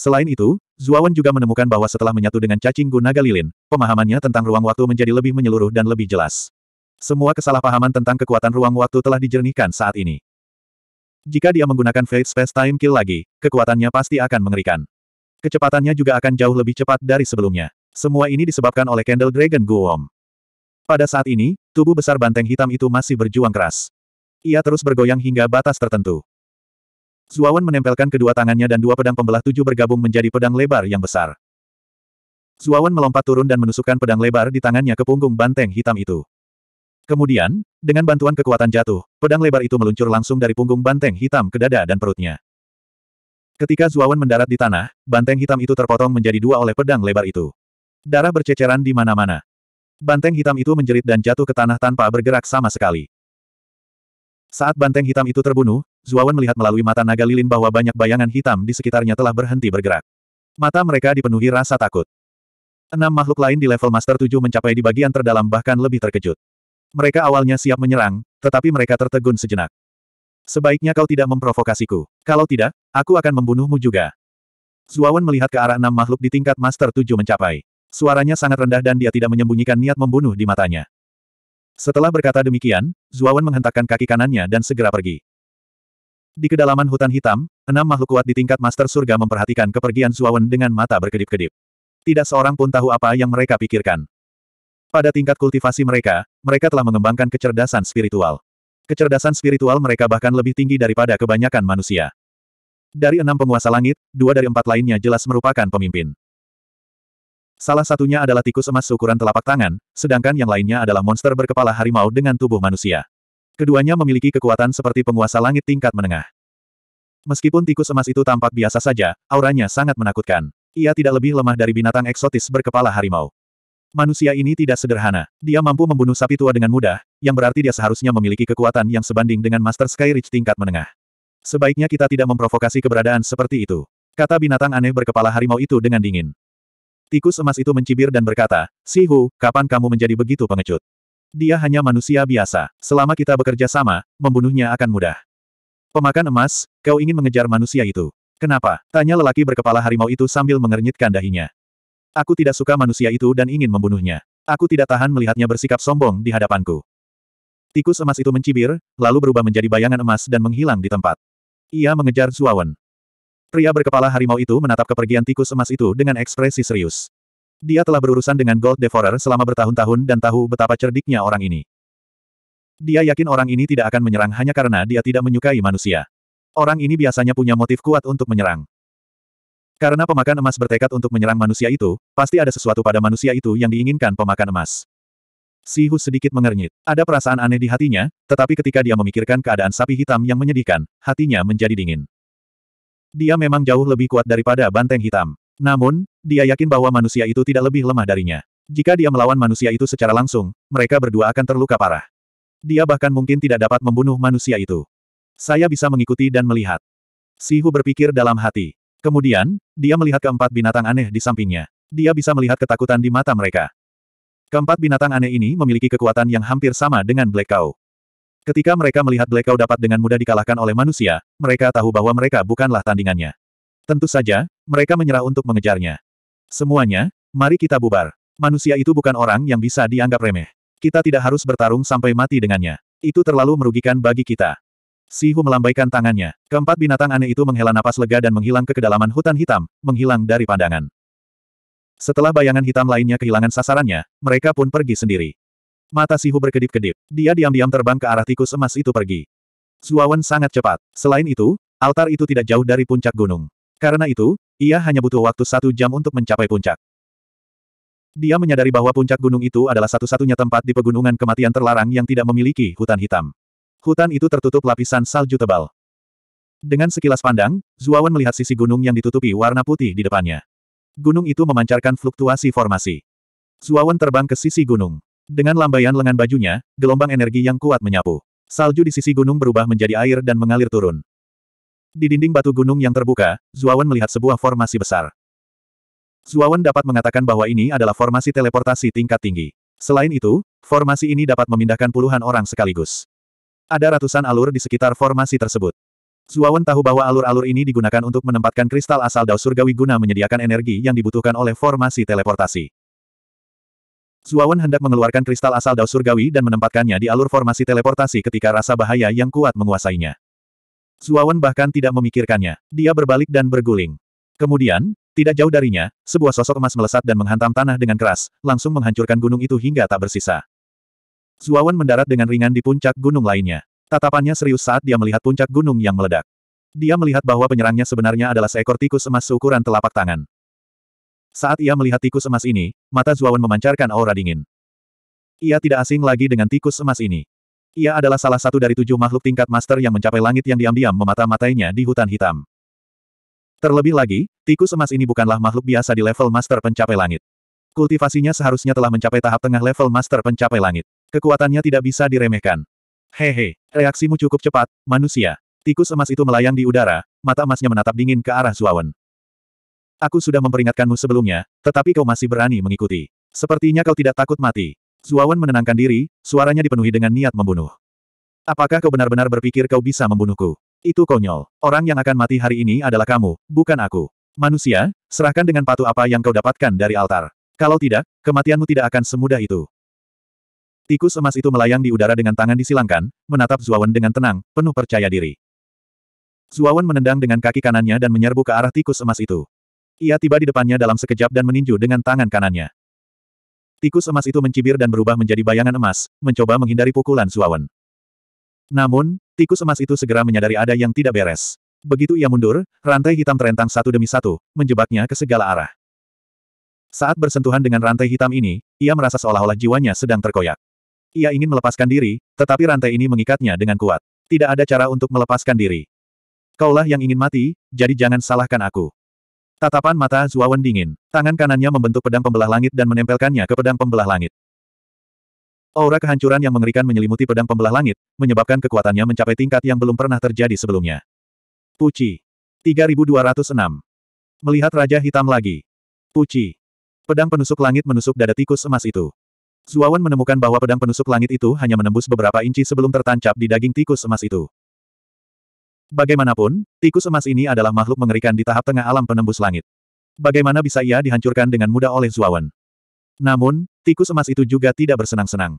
Selain itu, Zuawan juga menemukan bahwa setelah menyatu dengan cacing guna galilin, pemahamannya tentang ruang waktu menjadi lebih menyeluruh dan lebih jelas. Semua kesalahpahaman tentang kekuatan ruang waktu telah dijernihkan saat ini. Jika dia menggunakan Fate Space Time Kill lagi, kekuatannya pasti akan mengerikan. Kecepatannya juga akan jauh lebih cepat dari sebelumnya. Semua ini disebabkan oleh Candle Dragon Guom. Pada saat ini, tubuh besar banteng hitam itu masih berjuang keras. Ia terus bergoyang hingga batas tertentu. Zuawan menempelkan kedua tangannya dan dua pedang pembelah tujuh bergabung menjadi pedang lebar yang besar. Zuawan melompat turun dan menusukkan pedang lebar di tangannya ke punggung banteng hitam itu. Kemudian, dengan bantuan kekuatan jatuh, pedang lebar itu meluncur langsung dari punggung banteng hitam ke dada dan perutnya. Ketika Zuawan mendarat di tanah, banteng hitam itu terpotong menjadi dua oleh pedang lebar itu. Darah berceceran di mana-mana. Banteng hitam itu menjerit dan jatuh ke tanah tanpa bergerak sama sekali. Saat banteng hitam itu terbunuh, Zuawan melihat melalui mata naga lilin bahwa banyak bayangan hitam di sekitarnya telah berhenti bergerak. Mata mereka dipenuhi rasa takut. Enam makhluk lain di level Master 7 mencapai di bagian terdalam bahkan lebih terkejut. Mereka awalnya siap menyerang, tetapi mereka tertegun sejenak. Sebaiknya kau tidak memprovokasiku. Kalau tidak, aku akan membunuhmu juga. Zuawan melihat ke arah enam makhluk di tingkat Master 7 mencapai. Suaranya sangat rendah dan dia tidak menyembunyikan niat membunuh di matanya. Setelah berkata demikian, Zuawan menghentakkan kaki kanannya dan segera pergi. Di kedalaman hutan hitam, enam makhluk kuat di tingkat Master Surga memperhatikan kepergian Zuawan dengan mata berkedip-kedip. Tidak seorang pun tahu apa yang mereka pikirkan. Pada tingkat kultivasi mereka, mereka telah mengembangkan kecerdasan spiritual. Kecerdasan spiritual mereka bahkan lebih tinggi daripada kebanyakan manusia. Dari enam penguasa langit, dua dari empat lainnya jelas merupakan pemimpin. Salah satunya adalah tikus emas seukuran telapak tangan, sedangkan yang lainnya adalah monster berkepala harimau dengan tubuh manusia. Keduanya memiliki kekuatan seperti penguasa langit tingkat menengah. Meskipun tikus emas itu tampak biasa saja, auranya sangat menakutkan. Ia tidak lebih lemah dari binatang eksotis berkepala harimau. Manusia ini tidak sederhana. Dia mampu membunuh sapi tua dengan mudah, yang berarti dia seharusnya memiliki kekuatan yang sebanding dengan Master Skyridge tingkat menengah. Sebaiknya kita tidak memprovokasi keberadaan seperti itu. Kata binatang aneh berkepala harimau itu dengan dingin. Tikus emas itu mencibir dan berkata, Si Hu, kapan kamu menjadi begitu pengecut? Dia hanya manusia biasa. Selama kita bekerja sama, membunuhnya akan mudah. Pemakan emas, kau ingin mengejar manusia itu. Kenapa? Tanya lelaki berkepala harimau itu sambil mengernyitkan dahinya. Aku tidak suka manusia itu dan ingin membunuhnya. Aku tidak tahan melihatnya bersikap sombong di hadapanku. Tikus emas itu mencibir, lalu berubah menjadi bayangan emas dan menghilang di tempat. Ia mengejar Zuawan. Pria berkepala harimau itu menatap kepergian tikus emas itu dengan ekspresi serius. Dia telah berurusan dengan Gold Devourer selama bertahun-tahun dan tahu betapa cerdiknya orang ini. Dia yakin orang ini tidak akan menyerang hanya karena dia tidak menyukai manusia. Orang ini biasanya punya motif kuat untuk menyerang. Karena pemakan emas bertekad untuk menyerang manusia itu, pasti ada sesuatu pada manusia itu yang diinginkan pemakan emas. Si Hu sedikit mengernyit. Ada perasaan aneh di hatinya, tetapi ketika dia memikirkan keadaan sapi hitam yang menyedihkan, hatinya menjadi dingin. Dia memang jauh lebih kuat daripada banteng hitam. Namun, dia yakin bahwa manusia itu tidak lebih lemah darinya. Jika dia melawan manusia itu secara langsung, mereka berdua akan terluka parah. Dia bahkan mungkin tidak dapat membunuh manusia itu. Saya bisa mengikuti dan melihat. Si berpikir dalam hati. Kemudian, dia melihat keempat binatang aneh di sampingnya. Dia bisa melihat ketakutan di mata mereka. Keempat binatang aneh ini memiliki kekuatan yang hampir sama dengan Black Cow. Ketika mereka melihat Black Cow dapat dengan mudah dikalahkan oleh manusia, mereka tahu bahwa mereka bukanlah tandingannya. Tentu saja, mereka menyerah untuk mengejarnya. Semuanya, mari kita bubar. Manusia itu bukan orang yang bisa dianggap remeh. Kita tidak harus bertarung sampai mati dengannya. Itu terlalu merugikan bagi kita. Sihu melambaikan tangannya. Keempat binatang aneh itu menghela napas lega dan menghilang ke kedalaman hutan hitam, menghilang dari pandangan. Setelah bayangan hitam lainnya kehilangan sasarannya, mereka pun pergi sendiri. Mata Sihu berkedip-kedip. Dia diam-diam terbang ke arah tikus emas itu pergi. Zuawan sangat cepat. Selain itu, altar itu tidak jauh dari puncak gunung. Karena itu, ia hanya butuh waktu satu jam untuk mencapai puncak. Dia menyadari bahwa puncak gunung itu adalah satu-satunya tempat di pegunungan kematian terlarang yang tidak memiliki hutan hitam. Hutan itu tertutup lapisan salju tebal. Dengan sekilas pandang, Zuawan melihat sisi gunung yang ditutupi warna putih di depannya. Gunung itu memancarkan fluktuasi formasi. Zuawan terbang ke sisi gunung. Dengan lambaian lengan bajunya, gelombang energi yang kuat menyapu. Salju di sisi gunung berubah menjadi air dan mengalir turun. Di dinding batu gunung yang terbuka, Zuawan melihat sebuah formasi besar. Zuawan dapat mengatakan bahwa ini adalah formasi teleportasi tingkat tinggi. Selain itu, formasi ini dapat memindahkan puluhan orang sekaligus. Ada ratusan alur di sekitar formasi tersebut. Zuawan tahu bahwa alur-alur ini digunakan untuk menempatkan kristal asal Dao Surgawi guna menyediakan energi yang dibutuhkan oleh formasi teleportasi. Zuawan hendak mengeluarkan kristal asal Dao Surgawi dan menempatkannya di alur formasi teleportasi ketika rasa bahaya yang kuat menguasainya. Zuawan bahkan tidak memikirkannya. Dia berbalik dan berguling. Kemudian, tidak jauh darinya, sebuah sosok emas melesat dan menghantam tanah dengan keras, langsung menghancurkan gunung itu hingga tak bersisa. Zuawan mendarat dengan ringan di puncak gunung lainnya. Tatapannya serius saat dia melihat puncak gunung yang meledak. Dia melihat bahwa penyerangnya sebenarnya adalah seekor tikus emas seukuran telapak tangan. Saat ia melihat tikus emas ini, mata Zuawan memancarkan aura dingin. Ia tidak asing lagi dengan tikus emas ini. Ia adalah salah satu dari tujuh makhluk tingkat master yang mencapai langit yang diam-diam memata-matainya di hutan hitam. Terlebih lagi, tikus emas ini bukanlah makhluk biasa di level master pencapai langit. Kultivasinya seharusnya telah mencapai tahap tengah level master pencapai langit. Kekuatannya tidak bisa diremehkan. Hehe, reaksimu cukup cepat, manusia. Tikus emas itu melayang di udara, mata emasnya menatap dingin ke arah Zuawan. Aku sudah memperingatkanmu sebelumnya, tetapi kau masih berani mengikuti. Sepertinya kau tidak takut mati. Zuawan menenangkan diri, suaranya dipenuhi dengan niat membunuh. Apakah kau benar-benar berpikir kau bisa membunuhku? Itu konyol. Orang yang akan mati hari ini adalah kamu, bukan aku. Manusia, serahkan dengan patu apa yang kau dapatkan dari altar. Kalau tidak, kematianmu tidak akan semudah itu. Tikus emas itu melayang di udara dengan tangan disilangkan, menatap Zuawan dengan tenang, penuh percaya diri. Zuawan menendang dengan kaki kanannya dan menyerbu ke arah tikus emas itu. Ia tiba di depannya dalam sekejap dan meninju dengan tangan kanannya. Tikus emas itu mencibir dan berubah menjadi bayangan emas, mencoba menghindari pukulan Zuawan. Namun, tikus emas itu segera menyadari ada yang tidak beres. Begitu ia mundur, rantai hitam terentang satu demi satu, menjebaknya ke segala arah. Saat bersentuhan dengan rantai hitam ini, ia merasa seolah-olah jiwanya sedang terkoyak. Ia ingin melepaskan diri, tetapi rantai ini mengikatnya dengan kuat. Tidak ada cara untuk melepaskan diri. Kaulah yang ingin mati, jadi jangan salahkan aku. Tatapan mata Zuawan dingin. Tangan kanannya membentuk pedang pembelah langit dan menempelkannya ke pedang pembelah langit. Aura kehancuran yang mengerikan menyelimuti pedang pembelah langit, menyebabkan kekuatannya mencapai tingkat yang belum pernah terjadi sebelumnya. Puci. 3206. Melihat Raja Hitam lagi. Puci. Pedang penusuk langit menusuk dada tikus emas itu. Zuawan menemukan bahwa pedang penusuk langit itu hanya menembus beberapa inci sebelum tertancap di daging tikus emas itu. Bagaimanapun, tikus emas ini adalah makhluk mengerikan di tahap tengah alam penembus langit. Bagaimana bisa ia dihancurkan dengan mudah oleh Zuawan? Namun, tikus emas itu juga tidak bersenang-senang.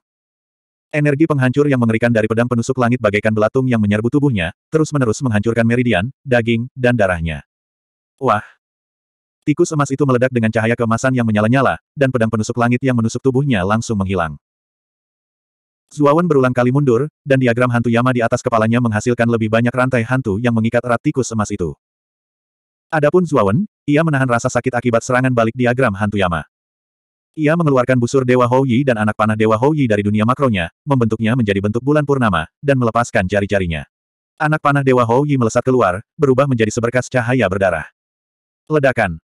Energi penghancur yang mengerikan dari pedang penusuk langit bagaikan belatung yang menyerbu tubuhnya, terus-menerus menghancurkan meridian, daging, dan darahnya. Wah, Tikus emas itu meledak dengan cahaya kemasan yang menyala-nyala, dan pedang penusuk langit yang menusuk tubuhnya langsung menghilang. Zuawan berulang kali mundur, dan diagram hantu Yama di atas kepalanya menghasilkan lebih banyak rantai hantu yang mengikat erat tikus emas itu. Adapun Zuawan, ia menahan rasa sakit akibat serangan balik diagram hantu Yama. Ia mengeluarkan busur Dewa Houyi dan anak panah Dewa Houyi dari dunia makronya, membentuknya menjadi bentuk bulan purnama, dan melepaskan jari-jarinya. Anak panah Dewa Houyi melesat keluar, berubah menjadi seberkas cahaya berdarah. Ledakan.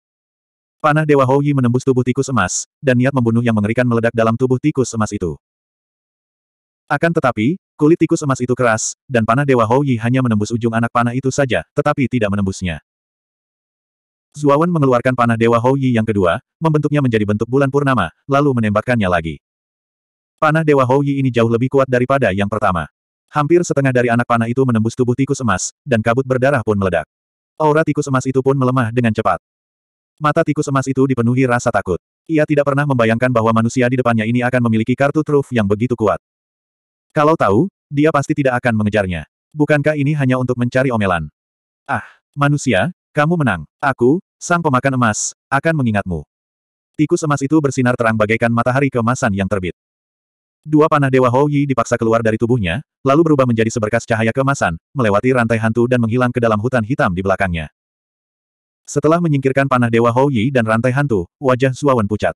Panah Dewa Hou Yi menembus tubuh tikus emas, dan niat membunuh yang mengerikan meledak dalam tubuh tikus emas itu. Akan tetapi, kulit tikus emas itu keras, dan panah Dewa Hou Yi hanya menembus ujung anak panah itu saja, tetapi tidak menembusnya. Zuawan mengeluarkan panah Dewa Hou Yi yang kedua, membentuknya menjadi bentuk bulan purnama, lalu menembakkannya lagi. Panah Dewa Hou Yi ini jauh lebih kuat daripada yang pertama. Hampir setengah dari anak panah itu menembus tubuh tikus emas, dan kabut berdarah pun meledak. Aura tikus emas itu pun melemah dengan cepat. Mata tikus emas itu dipenuhi rasa takut. Ia tidak pernah membayangkan bahwa manusia di depannya ini akan memiliki kartu truf yang begitu kuat. Kalau tahu, dia pasti tidak akan mengejarnya. Bukankah ini hanya untuk mencari omelan? Ah, manusia, kamu menang. Aku, sang pemakan emas, akan mengingatmu. Tikus emas itu bersinar terang bagaikan matahari kemasan yang terbit. Dua panah Dewa Hou Yi dipaksa keluar dari tubuhnya, lalu berubah menjadi seberkas cahaya kemasan, melewati rantai hantu dan menghilang ke dalam hutan hitam di belakangnya. Setelah menyingkirkan panah Dewa Hou Yi dan rantai hantu, wajah Zuawan pucat.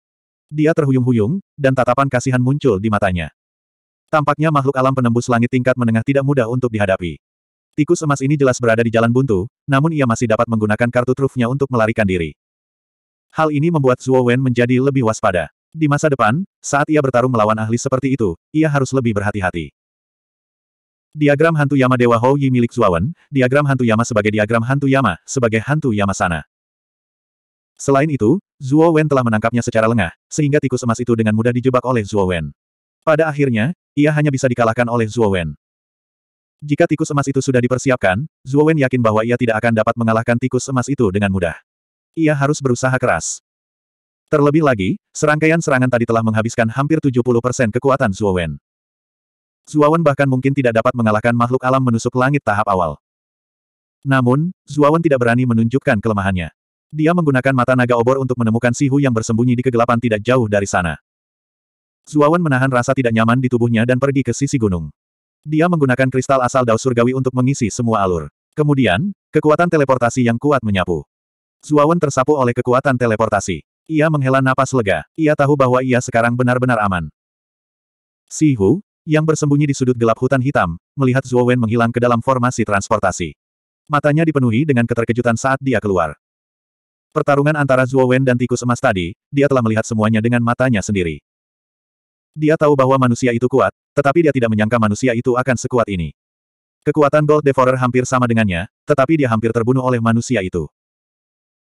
Dia terhuyung-huyung, dan tatapan kasihan muncul di matanya. Tampaknya makhluk alam penembus langit tingkat menengah tidak mudah untuk dihadapi. Tikus emas ini jelas berada di jalan buntu, namun ia masih dapat menggunakan kartu trufnya untuk melarikan diri. Hal ini membuat Zuo Wen menjadi lebih waspada. Di masa depan, saat ia bertarung melawan ahli seperti itu, ia harus lebih berhati-hati. Diagram hantu Yama Dewa Hou Yi milik Zuawan, diagram hantu Yama sebagai diagram hantu Yama, sebagai hantu Yama sana. Selain itu, Zuo Wen telah menangkapnya secara lengah, sehingga tikus emas itu dengan mudah dijebak oleh Zuo Wen. Pada akhirnya, ia hanya bisa dikalahkan oleh Zuo Wen. Jika tikus emas itu sudah dipersiapkan, Zuo Wen yakin bahwa ia tidak akan dapat mengalahkan tikus emas itu dengan mudah. Ia harus berusaha keras. Terlebih lagi, serangkaian serangan tadi telah menghabiskan hampir 70% kekuatan Zuo Wen. Zuawan bahkan mungkin tidak dapat mengalahkan makhluk alam menusuk langit tahap awal. Namun, Zuawan tidak berani menunjukkan kelemahannya. Dia menggunakan mata naga obor untuk menemukan Sihu yang bersembunyi di kegelapan tidak jauh dari sana. Zuawan menahan rasa tidak nyaman di tubuhnya dan pergi ke sisi gunung. Dia menggunakan kristal asal Dao surgawi untuk mengisi semua alur. Kemudian, kekuatan teleportasi yang kuat menyapu. Zuawan tersapu oleh kekuatan teleportasi. Ia menghela napas lega. Ia tahu bahwa ia sekarang benar-benar aman. Sihu, yang bersembunyi di sudut gelap hutan hitam, melihat Zhuo Wen menghilang ke dalam formasi transportasi. Matanya dipenuhi dengan keterkejutan saat dia keluar. Pertarungan antara Zhuo Wen dan tikus emas tadi, dia telah melihat semuanya dengan matanya sendiri. Dia tahu bahwa manusia itu kuat, tetapi dia tidak menyangka manusia itu akan sekuat ini. Kekuatan Gold Devourer hampir sama dengannya, tetapi dia hampir terbunuh oleh manusia itu.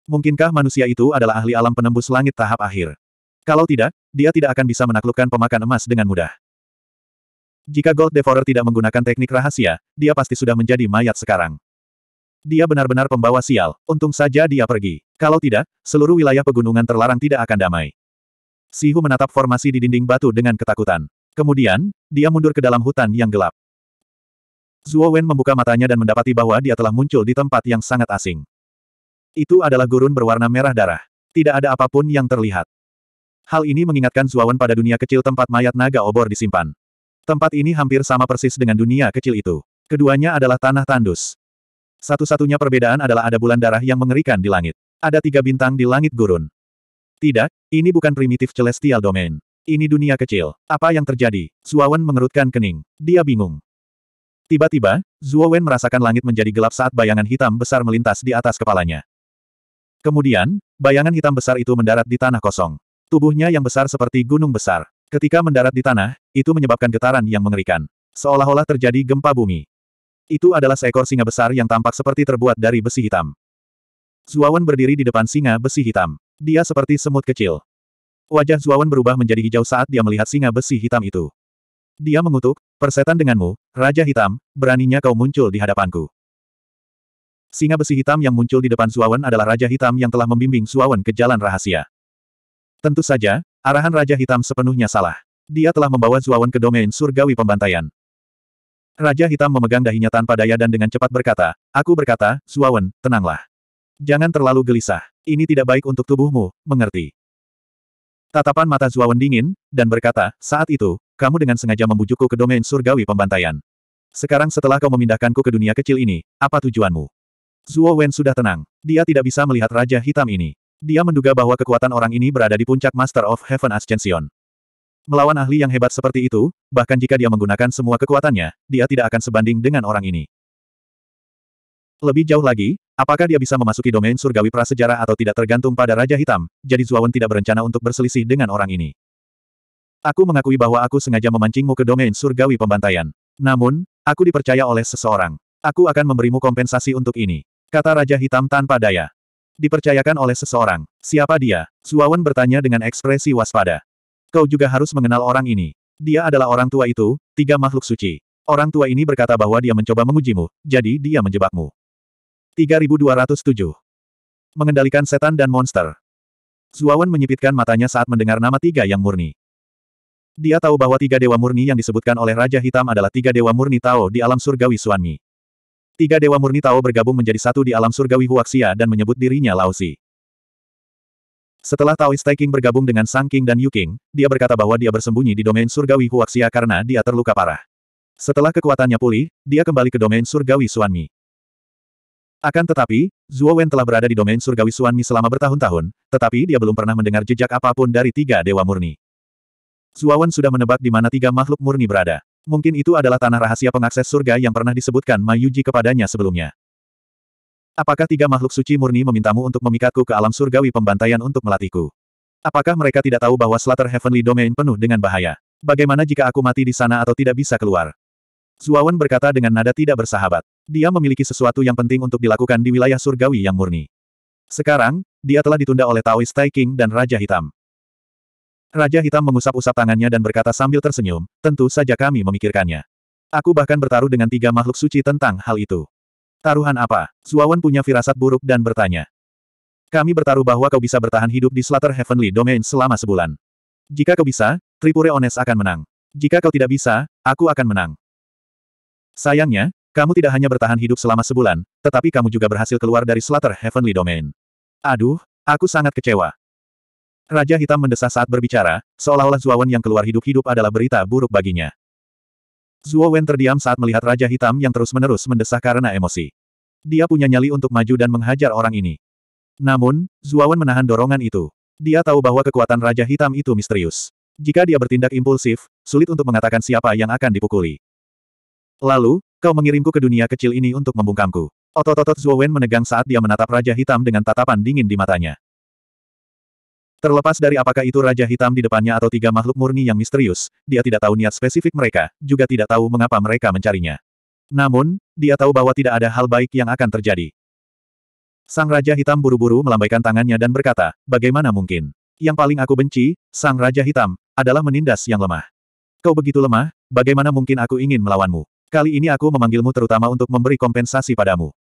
Mungkinkah manusia itu adalah ahli alam penembus langit tahap akhir? Kalau tidak, dia tidak akan bisa menaklukkan pemakan emas dengan mudah. Jika Gold Devourer tidak menggunakan teknik rahasia, dia pasti sudah menjadi mayat sekarang. Dia benar-benar pembawa sial, untung saja dia pergi. Kalau tidak, seluruh wilayah pegunungan terlarang tidak akan damai. Sihu menatap formasi di dinding batu dengan ketakutan. Kemudian, dia mundur ke dalam hutan yang gelap. Zuo Wen membuka matanya dan mendapati bahwa dia telah muncul di tempat yang sangat asing. Itu adalah gurun berwarna merah darah. Tidak ada apapun yang terlihat. Hal ini mengingatkan Wen pada dunia kecil tempat mayat naga obor disimpan. Tempat ini hampir sama persis dengan dunia kecil itu. Keduanya adalah tanah tandus. Satu-satunya perbedaan adalah ada bulan darah yang mengerikan di langit. Ada tiga bintang di langit gurun. Tidak, ini bukan primitif celestial domain. Ini dunia kecil. Apa yang terjadi? Zuowen mengerutkan kening. Dia bingung. Tiba-tiba, Zuowen merasakan langit menjadi gelap saat bayangan hitam besar melintas di atas kepalanya. Kemudian, bayangan hitam besar itu mendarat di tanah kosong. Tubuhnya yang besar seperti gunung besar. Ketika mendarat di tanah, itu menyebabkan getaran yang mengerikan. Seolah-olah terjadi gempa bumi. Itu adalah seekor singa besar yang tampak seperti terbuat dari besi hitam. Zuawan berdiri di depan singa besi hitam. Dia seperti semut kecil. Wajah Zuawan berubah menjadi hijau saat dia melihat singa besi hitam itu. Dia mengutuk, persetan denganmu, Raja Hitam, beraninya kau muncul di hadapanku. Singa besi hitam yang muncul di depan Zuawan adalah Raja Hitam yang telah membimbing Zuawan ke jalan rahasia. Tentu saja, arahan Raja Hitam sepenuhnya salah. Dia telah membawa Zuawan ke domain surgawi pembantaian. Raja Hitam memegang dahinya tanpa daya dan dengan cepat berkata, Aku berkata, Zuawan, tenanglah. Jangan terlalu gelisah. Ini tidak baik untuk tubuhmu, mengerti. Tatapan mata Zuawan dingin, dan berkata, Saat itu, kamu dengan sengaja membujukku ke domain surgawi pembantaian. Sekarang setelah kau memindahkanku ke dunia kecil ini, apa tujuanmu? Zuo sudah tenang. Dia tidak bisa melihat Raja Hitam ini. Dia menduga bahwa kekuatan orang ini berada di puncak Master of Heaven Ascension. Melawan ahli yang hebat seperti itu, bahkan jika dia menggunakan semua kekuatannya, dia tidak akan sebanding dengan orang ini. Lebih jauh lagi, apakah dia bisa memasuki domain surgawi prasejarah atau tidak tergantung pada Raja Hitam, jadi Zuawan tidak berencana untuk berselisih dengan orang ini. Aku mengakui bahwa aku sengaja memancingmu ke domain surgawi pembantaian. Namun, aku dipercaya oleh seseorang. Aku akan memberimu kompensasi untuk ini. Kata Raja Hitam tanpa daya. Dipercayakan oleh seseorang. Siapa dia? Zuawan bertanya dengan ekspresi waspada. Kau juga harus mengenal orang ini. Dia adalah orang tua itu, tiga makhluk suci. Orang tua ini berkata bahwa dia mencoba mengujimu, jadi dia menjebakmu. 3207 Mengendalikan setan dan monster Zuawan menyipitkan matanya saat mendengar nama tiga yang murni. Dia tahu bahwa tiga dewa murni yang disebutkan oleh Raja Hitam adalah tiga dewa murni Tao di alam surgawi Suanmi. Tiga dewa murni Tao bergabung menjadi satu di alam surgawi Huaxia dan menyebut dirinya Laozi. Setelah Taoist Taiking bergabung dengan Sang King dan Yu King, dia berkata bahwa dia bersembunyi di domain surgawi Huaxia karena dia terluka parah. Setelah kekuatannya pulih, dia kembali ke domain surgawi Suanmi. Akan tetapi, Zhuo Wen telah berada di domain surgawi Suanmi selama bertahun-tahun, tetapi dia belum pernah mendengar jejak apapun dari tiga dewa murni. Zhuo Wen sudah menebak di mana tiga makhluk murni berada. Mungkin itu adalah tanah rahasia pengakses surga yang pernah disebutkan Mayuji kepadanya sebelumnya. Apakah tiga makhluk suci murni memintamu untuk memikatku ke alam surgawi pembantaian untuk melatihku? Apakah mereka tidak tahu bahwa Slater Heavenly Domain penuh dengan bahaya? Bagaimana jika aku mati di sana atau tidak bisa keluar? Zuawan berkata dengan nada tidak bersahabat. Dia memiliki sesuatu yang penting untuk dilakukan di wilayah surgawi yang murni. Sekarang, dia telah ditunda oleh Taoist Tai King dan Raja Hitam. Raja Hitam mengusap-usap tangannya dan berkata sambil tersenyum, tentu saja kami memikirkannya. Aku bahkan bertaruh dengan tiga makhluk suci tentang hal itu. Taruhan apa? Zuawan punya firasat buruk dan bertanya. Kami bertaruh bahwa kau bisa bertahan hidup di Slater Heavenly Domain selama sebulan. Jika kau bisa, Tripure Ones akan menang. Jika kau tidak bisa, aku akan menang. Sayangnya, kamu tidak hanya bertahan hidup selama sebulan, tetapi kamu juga berhasil keluar dari Slater Heavenly Domain. Aduh, aku sangat kecewa. Raja Hitam mendesah saat berbicara, seolah-olah Zuawan yang keluar hidup-hidup adalah berita buruk baginya. Zuo Wen terdiam saat melihat Raja Hitam yang terus-menerus mendesah karena emosi. Dia punya nyali untuk maju dan menghajar orang ini. Namun, Zuo Wen menahan dorongan itu. Dia tahu bahwa kekuatan Raja Hitam itu misterius. Jika dia bertindak impulsif, sulit untuk mengatakan siapa yang akan dipukuli. Lalu, kau mengirimku ke dunia kecil ini untuk membungkamku. Otot-otot Zuo Wen menegang saat dia menatap Raja Hitam dengan tatapan dingin di matanya. Terlepas dari apakah itu Raja Hitam di depannya atau tiga makhluk murni yang misterius, dia tidak tahu niat spesifik mereka, juga tidak tahu mengapa mereka mencarinya. Namun, dia tahu bahwa tidak ada hal baik yang akan terjadi. Sang Raja Hitam buru-buru melambaikan tangannya dan berkata, bagaimana mungkin? Yang paling aku benci, Sang Raja Hitam, adalah menindas yang lemah. Kau begitu lemah, bagaimana mungkin aku ingin melawanmu? Kali ini aku memanggilmu terutama untuk memberi kompensasi padamu.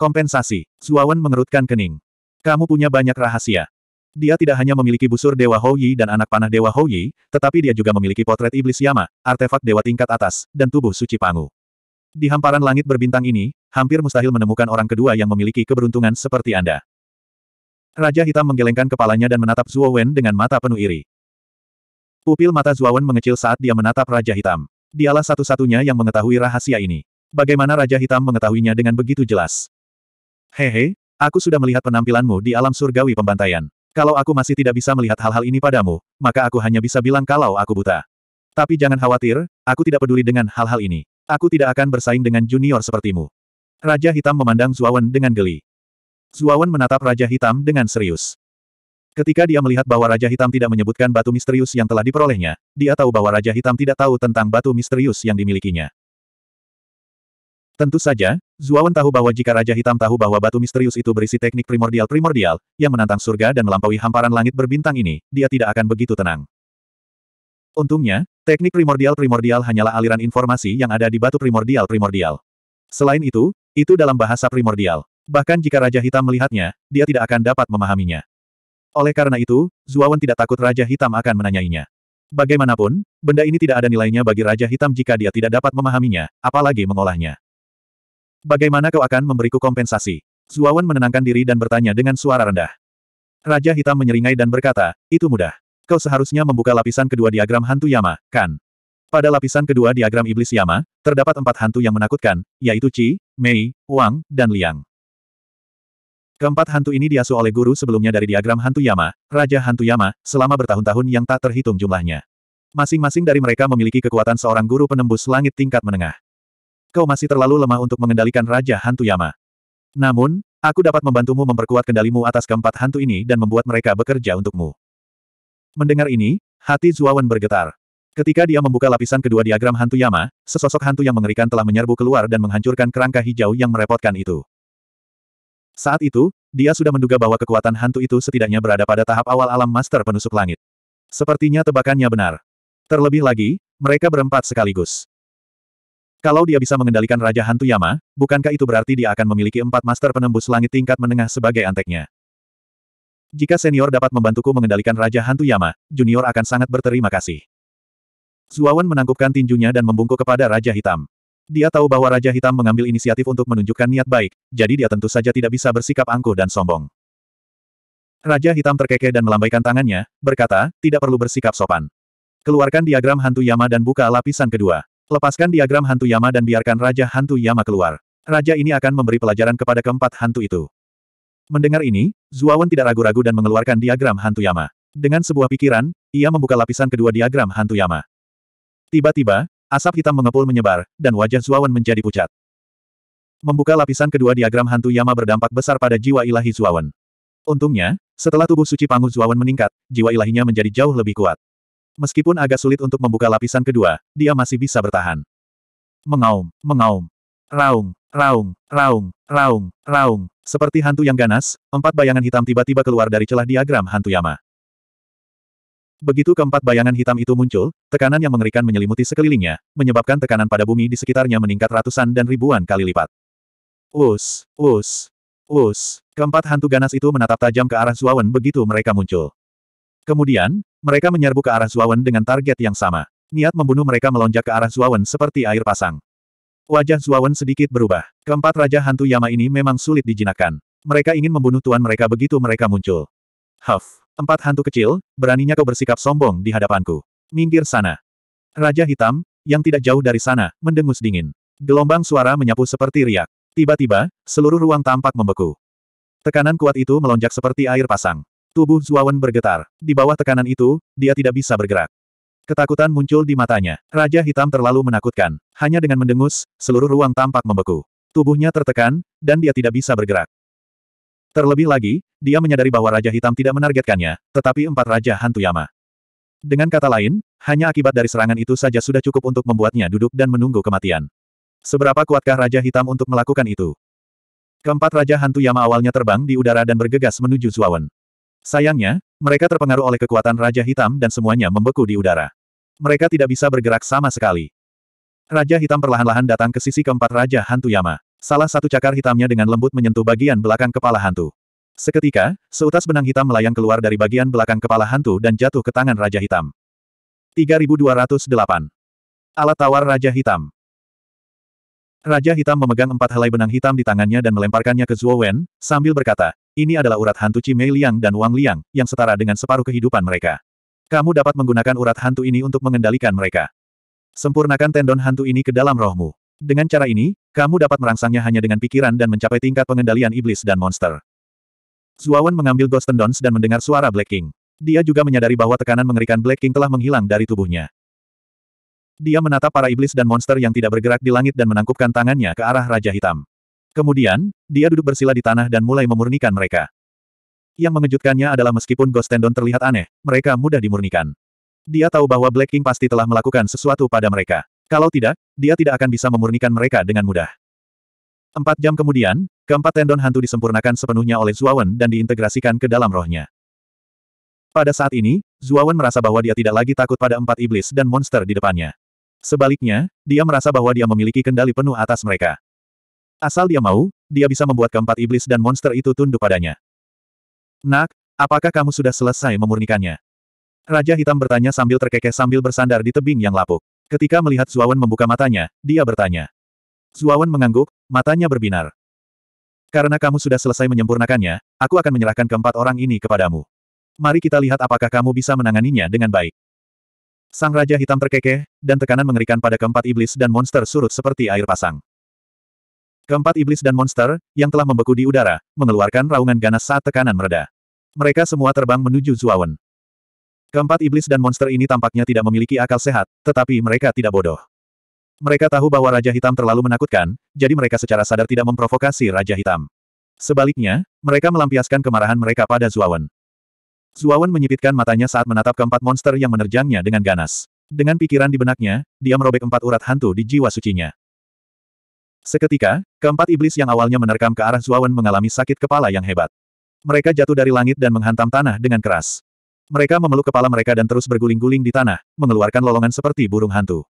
Kompensasi, Zuawan mengerutkan kening. Kamu punya banyak rahasia. Dia tidak hanya memiliki busur Dewa Houyi dan anak panah Dewa Houyi, tetapi dia juga memiliki potret Iblis Yama, artefak Dewa tingkat atas, dan tubuh suci Pangu. Di hamparan langit berbintang ini, hampir mustahil menemukan orang kedua yang memiliki keberuntungan seperti Anda. Raja Hitam menggelengkan kepalanya dan menatap Zuo Wen dengan mata penuh iri. Pupil mata Zuo Wen mengecil saat dia menatap Raja Hitam. Dialah satu-satunya yang mengetahui rahasia ini. Bagaimana Raja Hitam mengetahuinya dengan begitu jelas? Hehe, Aku sudah melihat penampilanmu di alam surgawi pembantaian. Kalau aku masih tidak bisa melihat hal-hal ini padamu, maka aku hanya bisa bilang kalau aku buta. Tapi jangan khawatir, aku tidak peduli dengan hal-hal ini. Aku tidak akan bersaing dengan junior sepertimu. Raja Hitam memandang Zuawan dengan geli. Zuawan menatap Raja Hitam dengan serius. Ketika dia melihat bahwa Raja Hitam tidak menyebutkan batu misterius yang telah diperolehnya, dia tahu bahwa Raja Hitam tidak tahu tentang batu misterius yang dimilikinya. Tentu saja, Zuawan tahu bahwa jika Raja Hitam tahu bahwa batu misterius itu berisi teknik primordial-primordial, yang menantang surga dan melampaui hamparan langit berbintang ini, dia tidak akan begitu tenang. Untungnya, teknik primordial-primordial hanyalah aliran informasi yang ada di batu primordial-primordial. Selain itu, itu dalam bahasa primordial. Bahkan jika Raja Hitam melihatnya, dia tidak akan dapat memahaminya. Oleh karena itu, Zuawan tidak takut Raja Hitam akan menanyainya. Bagaimanapun, benda ini tidak ada nilainya bagi Raja Hitam jika dia tidak dapat memahaminya, apalagi mengolahnya. Bagaimana kau akan memberiku kompensasi? Zuawan menenangkan diri dan bertanya dengan suara rendah. Raja Hitam menyeringai dan berkata, itu mudah. Kau seharusnya membuka lapisan kedua diagram hantu Yama, kan? Pada lapisan kedua diagram iblis Yama, terdapat empat hantu yang menakutkan, yaitu Qi, Mei, Wang, dan Liang. Keempat hantu ini diasuh oleh guru sebelumnya dari diagram hantu Yama, Raja Hantu Yama, selama bertahun-tahun yang tak terhitung jumlahnya. Masing-masing dari mereka memiliki kekuatan seorang guru penembus langit tingkat menengah kau masih terlalu lemah untuk mengendalikan Raja Hantu Yama. Namun, aku dapat membantumu memperkuat kendalimu atas keempat hantu ini dan membuat mereka bekerja untukmu. Mendengar ini, hati Zuawan bergetar. Ketika dia membuka lapisan kedua diagram hantu Yama, sesosok hantu yang mengerikan telah menyerbu keluar dan menghancurkan kerangka hijau yang merepotkan itu. Saat itu, dia sudah menduga bahwa kekuatan hantu itu setidaknya berada pada tahap awal alam master penusuk langit. Sepertinya tebakannya benar. Terlebih lagi, mereka berempat sekaligus. Kalau dia bisa mengendalikan Raja Hantu Yama, bukankah itu berarti dia akan memiliki empat master penembus langit tingkat menengah sebagai anteknya? Jika senior dapat membantuku mengendalikan Raja Hantu Yama, junior akan sangat berterima kasih. Zuawan menangkupkan tinjunya dan membungkuk kepada Raja Hitam. Dia tahu bahwa Raja Hitam mengambil inisiatif untuk menunjukkan niat baik, jadi dia tentu saja tidak bisa bersikap angkuh dan sombong. Raja Hitam terkekeh dan melambaikan tangannya, berkata, tidak perlu bersikap sopan. Keluarkan diagram hantu Yama dan buka lapisan kedua. Lepaskan diagram hantu Yama dan biarkan Raja Hantu Yama keluar. Raja ini akan memberi pelajaran kepada keempat hantu itu. Mendengar ini, Zuawan tidak ragu-ragu dan mengeluarkan diagram hantu Yama. Dengan sebuah pikiran, ia membuka lapisan kedua diagram hantu Yama. Tiba-tiba, asap hitam mengepul menyebar, dan wajah Zuawan menjadi pucat. Membuka lapisan kedua diagram hantu Yama berdampak besar pada jiwa ilahi Zuawan. Untungnya, setelah tubuh suci Pangu Zuawan meningkat, jiwa ilahinya menjadi jauh lebih kuat. Meskipun agak sulit untuk membuka lapisan kedua, dia masih bisa bertahan. Mengaum, mengaum. Raung, raung, raung, raung, raung. Seperti hantu yang ganas, empat bayangan hitam tiba-tiba keluar dari celah diagram hantu Yama. Begitu keempat bayangan hitam itu muncul, tekanan yang mengerikan menyelimuti sekelilingnya, menyebabkan tekanan pada bumi di sekitarnya meningkat ratusan dan ribuan kali lipat. Us, us, us. Keempat hantu ganas itu menatap tajam ke arah Zuawan begitu mereka muncul. Kemudian, mereka menyerbu ke arah Zuawan dengan target yang sama. Niat membunuh mereka melonjak ke arah Zuawan seperti air pasang. Wajah Zuawan sedikit berubah. Keempat Raja Hantu Yama ini memang sulit dijinakkan. Mereka ingin membunuh tuan mereka begitu mereka muncul. Huff. Empat hantu kecil, beraninya kau bersikap sombong di hadapanku. Minggir sana. Raja Hitam, yang tidak jauh dari sana, mendengus dingin. Gelombang suara menyapu seperti riak. Tiba-tiba, seluruh ruang tampak membeku. Tekanan kuat itu melonjak seperti air pasang. Tubuh Zuawan bergetar. Di bawah tekanan itu, dia tidak bisa bergerak. Ketakutan muncul di matanya. Raja hitam terlalu menakutkan. Hanya dengan mendengus, seluruh ruang tampak membeku. Tubuhnya tertekan, dan dia tidak bisa bergerak. Terlebih lagi, dia menyadari bahwa Raja Hitam tidak menargetkannya, tetapi empat Raja Hantu Yama. Dengan kata lain, hanya akibat dari serangan itu saja sudah cukup untuk membuatnya duduk dan menunggu kematian. Seberapa kuatkah Raja Hitam untuk melakukan itu? Keempat Raja Hantu Yama awalnya terbang di udara dan bergegas menuju Zuawan. Sayangnya, mereka terpengaruh oleh kekuatan Raja Hitam dan semuanya membeku di udara. Mereka tidak bisa bergerak sama sekali. Raja Hitam perlahan-lahan datang ke sisi keempat Raja Hantu Yama. Salah satu cakar hitamnya dengan lembut menyentuh bagian belakang kepala hantu. Seketika, seutas benang hitam melayang keluar dari bagian belakang kepala hantu dan jatuh ke tangan Raja Hitam. 3208. Alat Tawar Raja Hitam Raja Hitam memegang empat helai benang hitam di tangannya dan melemparkannya ke Zhuo Wen, sambil berkata, ini adalah urat hantu Mei Liang dan Wang Liang, yang setara dengan separuh kehidupan mereka. Kamu dapat menggunakan urat hantu ini untuk mengendalikan mereka. Sempurnakan tendon hantu ini ke dalam rohmu. Dengan cara ini, kamu dapat merangsangnya hanya dengan pikiran dan mencapai tingkat pengendalian iblis dan monster. Zuawan mengambil Ghost Tendons dan mendengar suara Black King. Dia juga menyadari bahwa tekanan mengerikan Black King telah menghilang dari tubuhnya. Dia menatap para iblis dan monster yang tidak bergerak di langit dan menangkupkan tangannya ke arah Raja Hitam. Kemudian, dia duduk bersila di tanah dan mulai memurnikan mereka. Yang mengejutkannya adalah meskipun Ghost Tendon terlihat aneh, mereka mudah dimurnikan. Dia tahu bahwa Black King pasti telah melakukan sesuatu pada mereka. Kalau tidak, dia tidak akan bisa memurnikan mereka dengan mudah. Empat jam kemudian, keempat tendon hantu disempurnakan sepenuhnya oleh Zuawan dan diintegrasikan ke dalam rohnya. Pada saat ini, Zuawan merasa bahwa dia tidak lagi takut pada empat iblis dan monster di depannya. Sebaliknya, dia merasa bahwa dia memiliki kendali penuh atas mereka. Asal dia mau, dia bisa membuat keempat iblis dan monster itu tunduk padanya. Nak, apakah kamu sudah selesai memurnikannya? Raja Hitam bertanya sambil terkekeh sambil bersandar di tebing yang lapuk. Ketika melihat Zuawan membuka matanya, dia bertanya. Zuawan mengangguk, matanya berbinar. Karena kamu sudah selesai menyempurnakannya, aku akan menyerahkan keempat orang ini kepadamu. Mari kita lihat apakah kamu bisa menanganinya dengan baik. Sang Raja Hitam terkekeh, dan tekanan mengerikan pada keempat iblis dan monster surut seperti air pasang. Keempat iblis dan monster, yang telah membeku di udara, mengeluarkan raungan ganas saat tekanan mereda. Mereka semua terbang menuju Zuawan. Keempat iblis dan monster ini tampaknya tidak memiliki akal sehat, tetapi mereka tidak bodoh. Mereka tahu bahwa Raja Hitam terlalu menakutkan, jadi mereka secara sadar tidak memprovokasi Raja Hitam. Sebaliknya, mereka melampiaskan kemarahan mereka pada Zuawan. Zuawan menyipitkan matanya saat menatap keempat monster yang menerjangnya dengan ganas. Dengan pikiran di benaknya, dia merobek empat urat hantu di jiwa sucinya. Seketika, keempat iblis yang awalnya menerkam ke arah Zuawan mengalami sakit kepala yang hebat. Mereka jatuh dari langit dan menghantam tanah dengan keras. Mereka memeluk kepala mereka dan terus berguling-guling di tanah, mengeluarkan lolongan seperti burung hantu.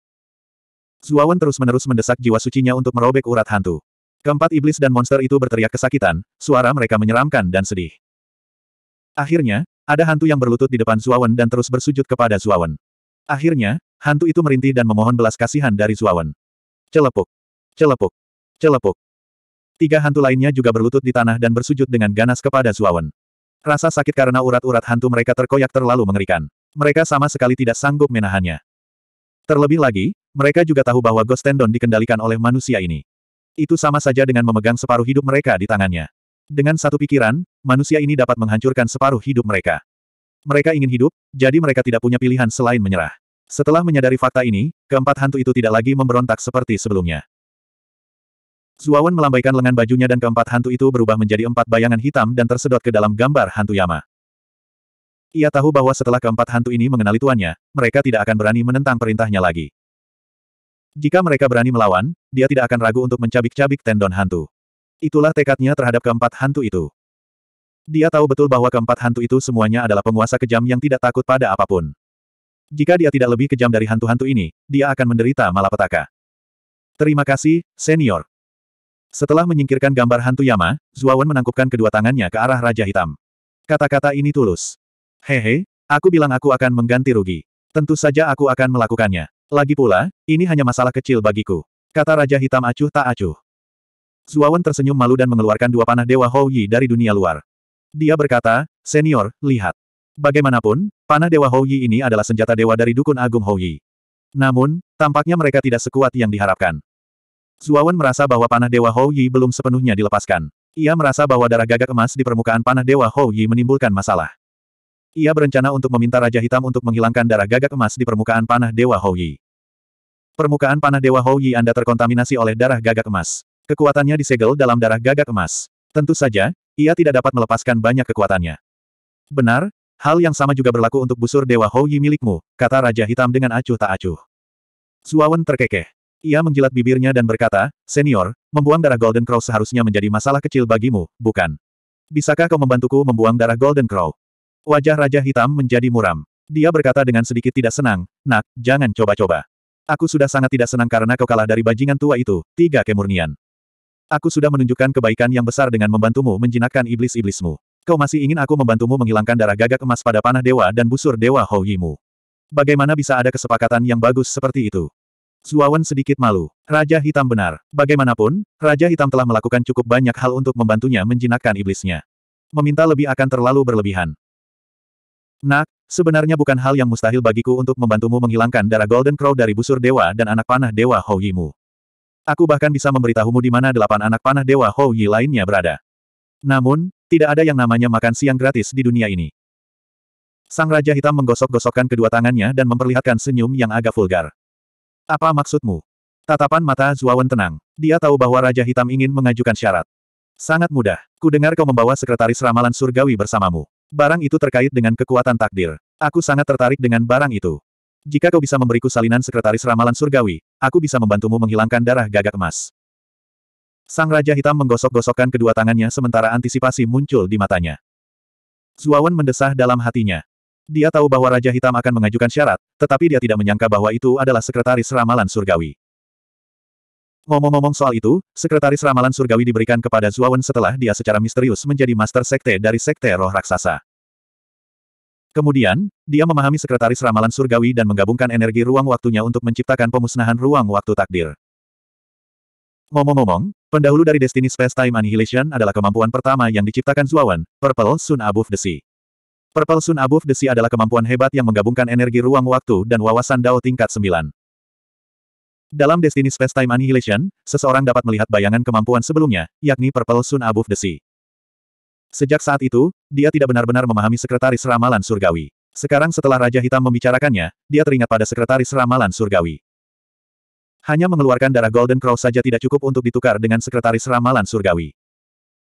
Zuawan terus-menerus mendesak jiwa sucinya untuk merobek urat hantu. Keempat iblis dan monster itu berteriak kesakitan, suara mereka menyeramkan dan sedih. Akhirnya, ada hantu yang berlutut di depan Zuawan dan terus bersujud kepada Zuawan. Akhirnya, hantu itu merintih dan memohon belas kasihan dari Zuawan. Celepuk. Celepuk. Celepuk. Tiga hantu lainnya juga berlutut di tanah dan bersujud dengan ganas kepada Zuawan. Rasa sakit karena urat-urat hantu mereka terkoyak terlalu mengerikan. Mereka sama sekali tidak sanggup menahannya. Terlebih lagi, mereka juga tahu bahwa Ghost Tendon dikendalikan oleh manusia ini. Itu sama saja dengan memegang separuh hidup mereka di tangannya. Dengan satu pikiran, manusia ini dapat menghancurkan separuh hidup mereka. Mereka ingin hidup, jadi mereka tidak punya pilihan selain menyerah. Setelah menyadari fakta ini, keempat hantu itu tidak lagi memberontak seperti sebelumnya. Zuawan melambaikan lengan bajunya dan keempat hantu itu berubah menjadi empat bayangan hitam dan tersedot ke dalam gambar hantu Yama. Ia tahu bahwa setelah keempat hantu ini mengenali tuannya, mereka tidak akan berani menentang perintahnya lagi. Jika mereka berani melawan, dia tidak akan ragu untuk mencabik-cabik tendon hantu. Itulah tekadnya terhadap keempat hantu itu. Dia tahu betul bahwa keempat hantu itu semuanya adalah penguasa kejam yang tidak takut pada apapun. Jika dia tidak lebih kejam dari hantu-hantu ini, dia akan menderita malapetaka. Terima kasih, senior. Setelah menyingkirkan gambar hantu Yama, Zuawan menangkupkan kedua tangannya ke arah Raja Hitam. Kata-kata ini tulus. Hehe, aku bilang aku akan mengganti rugi. Tentu saja aku akan melakukannya. Lagi pula, ini hanya masalah kecil bagiku. Kata Raja Hitam acuh tak acuh. Zuawan tersenyum malu dan mengeluarkan dua panah Dewa Hou Yi dari dunia luar. Dia berkata, Senior, lihat. Bagaimanapun, panah Dewa Hou Yi ini adalah senjata dewa dari Dukun Agung Hou Yi. Namun, tampaknya mereka tidak sekuat yang diharapkan. Zuawan merasa bahwa panah Dewa Hou Yi belum sepenuhnya dilepaskan. Ia merasa bahwa darah gagak emas di permukaan panah Dewa Hou Yi menimbulkan masalah. Ia berencana untuk meminta Raja Hitam untuk menghilangkan darah gagak emas di permukaan panah Dewa Hou Yi. Permukaan panah Dewa Hou Yi Anda terkontaminasi oleh darah gagak emas. Kekuatannya disegel dalam darah gagak emas. Tentu saja, ia tidak dapat melepaskan banyak kekuatannya. Benar, hal yang sama juga berlaku untuk busur Dewa Hou Yi milikmu, kata Raja Hitam dengan acuh tak acuh. Zuawan terkekeh. Ia menjilat bibirnya dan berkata, Senior, membuang darah Golden Crow seharusnya menjadi masalah kecil bagimu, bukan? Bisakah kau membantuku membuang darah Golden Crow? Wajah Raja Hitam menjadi muram. Dia berkata dengan sedikit tidak senang, Nak, jangan coba-coba. Aku sudah sangat tidak senang karena kau kalah dari bajingan tua itu, tiga kemurnian. Aku sudah menunjukkan kebaikan yang besar dengan membantumu menjinakkan iblis-iblismu. Kau masih ingin aku membantumu menghilangkan darah gagak emas pada panah dewa dan busur dewa Hou Yimu. Bagaimana bisa ada kesepakatan yang bagus seperti itu? Zuawan sedikit malu. Raja Hitam benar. Bagaimanapun, Raja Hitam telah melakukan cukup banyak hal untuk membantunya menjinakkan iblisnya. Meminta lebih akan terlalu berlebihan. Nak, sebenarnya bukan hal yang mustahil bagiku untuk membantumu menghilangkan darah Golden Crow dari busur dewa dan anak panah dewa Hou Yimu. Aku bahkan bisa memberitahumu di mana delapan anak panah dewa Hou Yi lainnya berada. Namun, tidak ada yang namanya makan siang gratis di dunia ini. Sang Raja Hitam menggosok-gosokkan kedua tangannya dan memperlihatkan senyum yang agak vulgar. Apa maksudmu? Tatapan mata Zuawan tenang. Dia tahu bahwa Raja Hitam ingin mengajukan syarat. Sangat mudah. Ku dengar kau membawa sekretaris ramalan surgawi bersamamu. Barang itu terkait dengan kekuatan takdir. Aku sangat tertarik dengan barang itu. Jika kau bisa memberiku salinan sekretaris ramalan surgawi, aku bisa membantumu menghilangkan darah gagak emas. Sang Raja Hitam menggosok-gosokkan kedua tangannya sementara antisipasi muncul di matanya. Zuawan mendesah dalam hatinya. Dia tahu bahwa Raja Hitam akan mengajukan syarat, tetapi dia tidak menyangka bahwa itu adalah sekretaris ramalan surgawi. Ngomong-ngomong soal itu, sekretaris ramalan surgawi diberikan kepada Zuawan setelah dia secara misterius menjadi master sekte dari sekte roh raksasa. Kemudian, dia memahami sekretaris ramalan surgawi dan menggabungkan energi ruang waktunya untuk menciptakan pemusnahan ruang waktu takdir. Ngomong-ngomong, pendahulu dari Destiny Space Time Annihilation adalah kemampuan pertama yang diciptakan Zuawan, Purple Sun Above the Sea. Purple Sun Desi adalah kemampuan hebat yang menggabungkan energi ruang waktu dan wawasan Dao tingkat 9. Dalam Destiny Space Time Annihilation, seseorang dapat melihat bayangan kemampuan sebelumnya, yakni Purple Sun Desi. Sejak saat itu, dia tidak benar-benar memahami Sekretaris Ramalan Surgawi. Sekarang setelah Raja Hitam membicarakannya, dia teringat pada Sekretaris Ramalan Surgawi. Hanya mengeluarkan darah Golden Crow saja tidak cukup untuk ditukar dengan Sekretaris Ramalan Surgawi.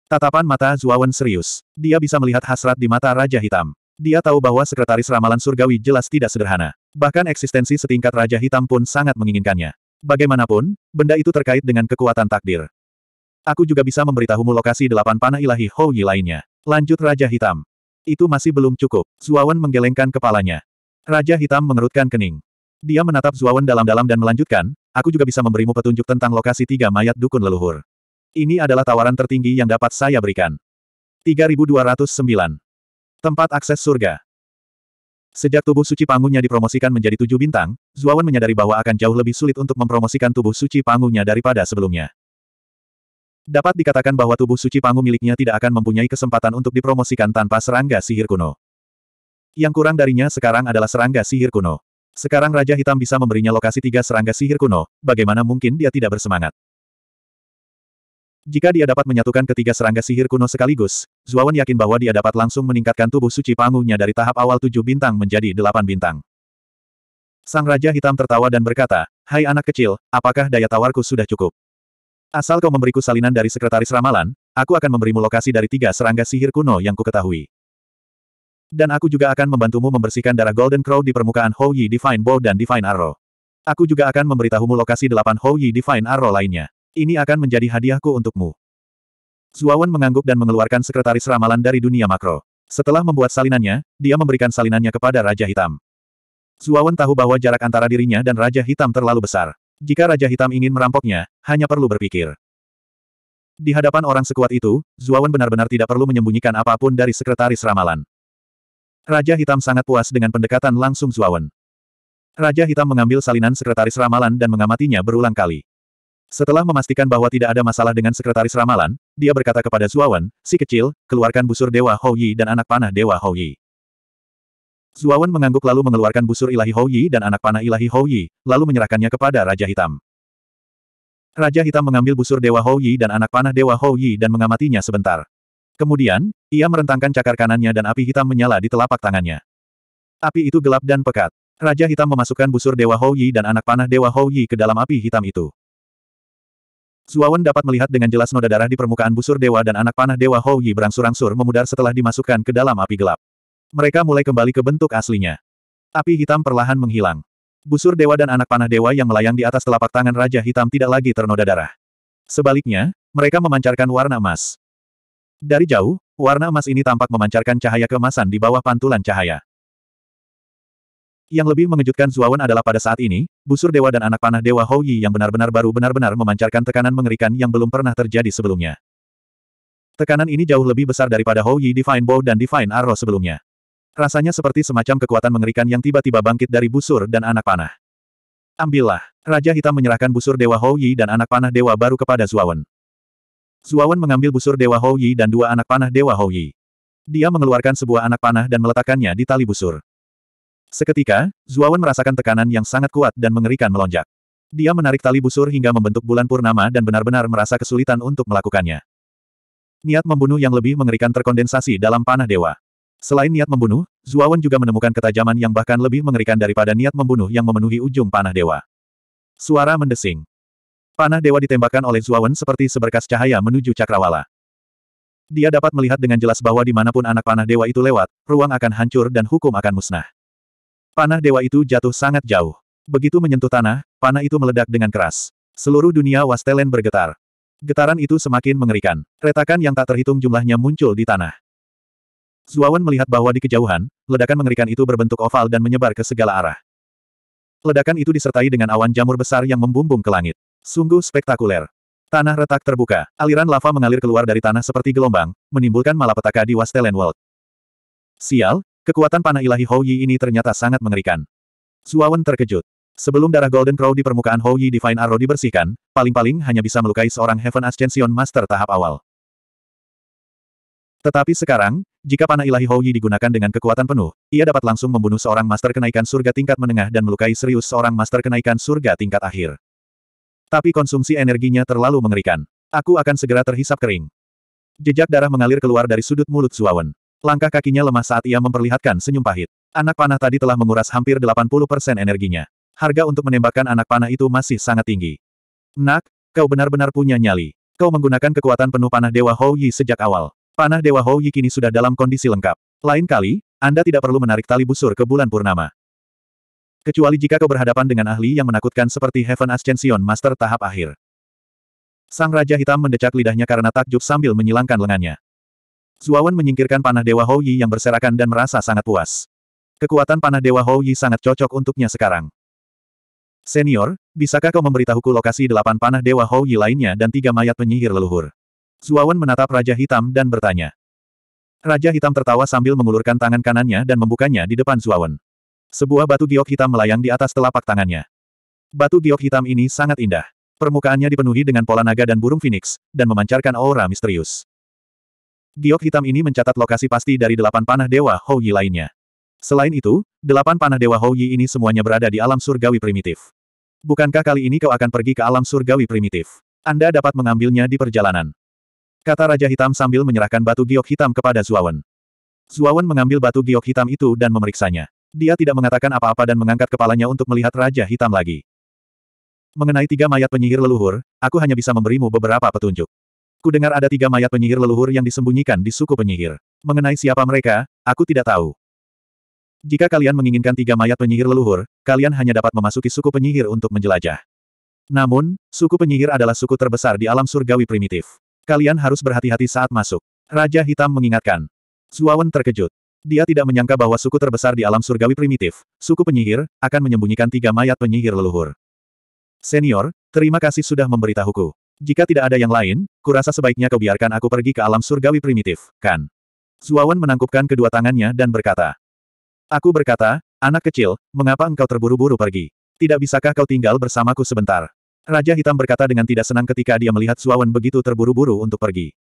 Tatapan mata Zuawan serius. Dia bisa melihat hasrat di mata Raja Hitam. Dia tahu bahwa sekretaris ramalan surgawi jelas tidak sederhana. Bahkan eksistensi setingkat Raja Hitam pun sangat menginginkannya. Bagaimanapun, benda itu terkait dengan kekuatan takdir. Aku juga bisa memberitahumu lokasi delapan panah ilahi Houyi lainnya. Lanjut Raja Hitam. Itu masih belum cukup. Zuawan menggelengkan kepalanya. Raja Hitam mengerutkan kening. Dia menatap Zuawan dalam-dalam dan melanjutkan, aku juga bisa memberimu petunjuk tentang lokasi tiga mayat dukun leluhur. Ini adalah tawaran tertinggi yang dapat saya berikan. 3209. Tempat akses surga. Sejak tubuh suci panggungnya dipromosikan menjadi tujuh bintang, Zuawan menyadari bahwa akan jauh lebih sulit untuk mempromosikan tubuh suci panggungnya daripada sebelumnya. Dapat dikatakan bahwa tubuh suci panggung miliknya tidak akan mempunyai kesempatan untuk dipromosikan tanpa serangga sihir kuno. Yang kurang darinya sekarang adalah serangga sihir kuno. Sekarang Raja Hitam bisa memberinya lokasi tiga serangga sihir kuno, bagaimana mungkin dia tidak bersemangat. Jika dia dapat menyatukan ketiga serangga sihir kuno sekaligus, Zuawan yakin bahwa dia dapat langsung meningkatkan tubuh suci pangunya dari tahap awal tujuh bintang menjadi delapan bintang. Sang Raja Hitam tertawa dan berkata, Hai anak kecil, apakah daya tawarku sudah cukup? Asal kau memberiku salinan dari sekretaris ramalan, aku akan memberimu lokasi dari tiga serangga sihir kuno yang kuketahui. Dan aku juga akan membantumu membersihkan darah Golden Crow di permukaan Hou Yi Divine Bow dan Divine Arrow. Aku juga akan memberitahumu lokasi delapan Hou Yi Divine Arrow lainnya. Ini akan menjadi hadiahku untukmu. Zuawan mengangguk dan mengeluarkan sekretaris ramalan dari dunia makro. Setelah membuat salinannya, dia memberikan salinannya kepada Raja Hitam. Zuawan tahu bahwa jarak antara dirinya dan Raja Hitam terlalu besar. Jika Raja Hitam ingin merampoknya, hanya perlu berpikir. Di hadapan orang sekuat itu, Zuawan benar-benar tidak perlu menyembunyikan apapun dari sekretaris ramalan. Raja Hitam sangat puas dengan pendekatan langsung Zuawan. Raja Hitam mengambil salinan sekretaris ramalan dan mengamatinya berulang kali. Setelah memastikan bahwa tidak ada masalah dengan sekretaris ramalan, dia berkata kepada Zuawan, si kecil, keluarkan busur Dewa Hou Yi dan anak panah Dewa Hou Yi. Zuawan mengangguk lalu mengeluarkan busur ilahi Hou Yi dan anak panah ilahi Hou Yi, lalu menyerahkannya kepada Raja Hitam. Raja Hitam mengambil busur Dewa Hou Yi dan anak panah Dewa Hou Yi dan mengamatinya sebentar. Kemudian, ia merentangkan cakar kanannya dan api hitam menyala di telapak tangannya. Api itu gelap dan pekat. Raja Hitam memasukkan busur Dewa Hou Yi dan anak panah Dewa Hou Yi ke dalam api hitam itu. Suawan dapat melihat dengan jelas noda darah di permukaan busur dewa dan anak panah dewa Hou Yi berangsur-angsur memudar setelah dimasukkan ke dalam api gelap. Mereka mulai kembali ke bentuk aslinya. Api hitam perlahan menghilang. Busur dewa dan anak panah dewa yang melayang di atas telapak tangan Raja Hitam tidak lagi ternoda darah. Sebaliknya, mereka memancarkan warna emas. Dari jauh, warna emas ini tampak memancarkan cahaya kemasan di bawah pantulan cahaya. Yang lebih mengejutkan Zuawan adalah pada saat ini, busur dewa dan anak panah dewa Hou Yi yang benar-benar baru benar-benar memancarkan tekanan mengerikan yang belum pernah terjadi sebelumnya. Tekanan ini jauh lebih besar daripada Hou Yi Divine Bow dan Divine Arrow sebelumnya. Rasanya seperti semacam kekuatan mengerikan yang tiba-tiba bangkit dari busur dan anak panah. Ambillah. Raja Hitam menyerahkan busur dewa Hou Yi dan anak panah dewa baru kepada Zuawan. Zuawan mengambil busur dewa Hou Yi dan dua anak panah dewa Hou Yi. Dia mengeluarkan sebuah anak panah dan meletakkannya di tali busur. Seketika, Zuawan merasakan tekanan yang sangat kuat dan mengerikan melonjak. Dia menarik tali busur hingga membentuk bulan purnama dan benar-benar merasa kesulitan untuk melakukannya. Niat membunuh yang lebih mengerikan terkondensasi dalam panah dewa. Selain niat membunuh, Zuawan juga menemukan ketajaman yang bahkan lebih mengerikan daripada niat membunuh yang memenuhi ujung panah dewa. Suara mendesing. Panah dewa ditembakkan oleh Zuawan seperti seberkas cahaya menuju cakrawala. Dia dapat melihat dengan jelas bahwa dimanapun anak panah dewa itu lewat, ruang akan hancur dan hukum akan musnah. Panah dewa itu jatuh sangat jauh. Begitu menyentuh tanah, panah itu meledak dengan keras. Seluruh dunia Wastelen bergetar. Getaran itu semakin mengerikan. Retakan yang tak terhitung jumlahnya muncul di tanah. Zuawan melihat bahwa di kejauhan, ledakan mengerikan itu berbentuk oval dan menyebar ke segala arah. Ledakan itu disertai dengan awan jamur besar yang membumbung ke langit. Sungguh spektakuler. Tanah retak terbuka, aliran lava mengalir keluar dari tanah seperti gelombang, menimbulkan malapetaka di Wastelen World. Sial, Kekuatan panah ilahi Hou Yi ini ternyata sangat mengerikan. Zuawan terkejut. Sebelum darah Golden Crow di permukaan Hou Yi Divine Arrow dibersihkan, paling-paling hanya bisa melukai seorang Heaven Ascension Master tahap awal. Tetapi sekarang, jika panah ilahi Hou Yi digunakan dengan kekuatan penuh, ia dapat langsung membunuh seorang master kenaikan surga tingkat menengah dan melukai serius seorang master kenaikan surga tingkat akhir. Tapi konsumsi energinya terlalu mengerikan. Aku akan segera terhisap kering. Jejak darah mengalir keluar dari sudut mulut Zuawan. Langkah kakinya lemah saat ia memperlihatkan senyum pahit. Anak panah tadi telah menguras hampir 80% energinya. Harga untuk menembakkan anak panah itu masih sangat tinggi. Nak, kau benar-benar punya nyali. Kau menggunakan kekuatan penuh panah Dewa Hou Yi sejak awal. Panah Dewa Hou Yi kini sudah dalam kondisi lengkap. Lain kali, Anda tidak perlu menarik tali busur ke bulan purnama. Kecuali jika kau berhadapan dengan ahli yang menakutkan seperti Heaven Ascension Master tahap akhir. Sang Raja Hitam mendecak lidahnya karena takjub sambil menyilangkan lengannya. Zuawan menyingkirkan panah Dewa Hou Yi yang berserakan dan merasa sangat puas. Kekuatan panah Dewa Hou Yi sangat cocok untuknya sekarang. Senior, bisakah kau memberitahuku lokasi delapan panah Dewa Hou Yi lainnya dan tiga mayat penyihir leluhur? Zuawan menatap Raja Hitam dan bertanya. Raja Hitam tertawa sambil mengulurkan tangan kanannya dan membukanya di depan Zuawan. Sebuah batu giok hitam melayang di atas telapak tangannya. Batu giok hitam ini sangat indah. Permukaannya dipenuhi dengan pola naga dan burung phoenix, dan memancarkan aura misterius giok hitam ini mencatat lokasi pasti dari delapan panah Dewa Hou Yi lainnya. Selain itu, delapan panah Dewa Hou Yi ini semuanya berada di alam surgawi primitif. Bukankah kali ini kau akan pergi ke alam surgawi primitif? Anda dapat mengambilnya di perjalanan. Kata Raja Hitam sambil menyerahkan batu giok hitam kepada Zuawan. Zuawan mengambil batu giok hitam itu dan memeriksanya. Dia tidak mengatakan apa-apa dan mengangkat kepalanya untuk melihat Raja Hitam lagi. Mengenai tiga mayat penyihir leluhur, aku hanya bisa memberimu beberapa petunjuk dengar ada tiga mayat penyihir leluhur yang disembunyikan di suku penyihir. Mengenai siapa mereka, aku tidak tahu. Jika kalian menginginkan tiga mayat penyihir leluhur, kalian hanya dapat memasuki suku penyihir untuk menjelajah. Namun, suku penyihir adalah suku terbesar di alam surgawi primitif. Kalian harus berhati-hati saat masuk. Raja Hitam mengingatkan. Zuawan terkejut. Dia tidak menyangka bahwa suku terbesar di alam surgawi primitif, suku penyihir, akan menyembunyikan tiga mayat penyihir leluhur. Senior, terima kasih sudah memberitahuku. Jika tidak ada yang lain, kurasa sebaiknya kau biarkan aku pergi ke alam surgawi primitif, kan? Zuawan menangkupkan kedua tangannya dan berkata. Aku berkata, anak kecil, mengapa engkau terburu-buru pergi? Tidak bisakah kau tinggal bersamaku sebentar? Raja Hitam berkata dengan tidak senang ketika dia melihat Zuawan begitu terburu-buru untuk pergi.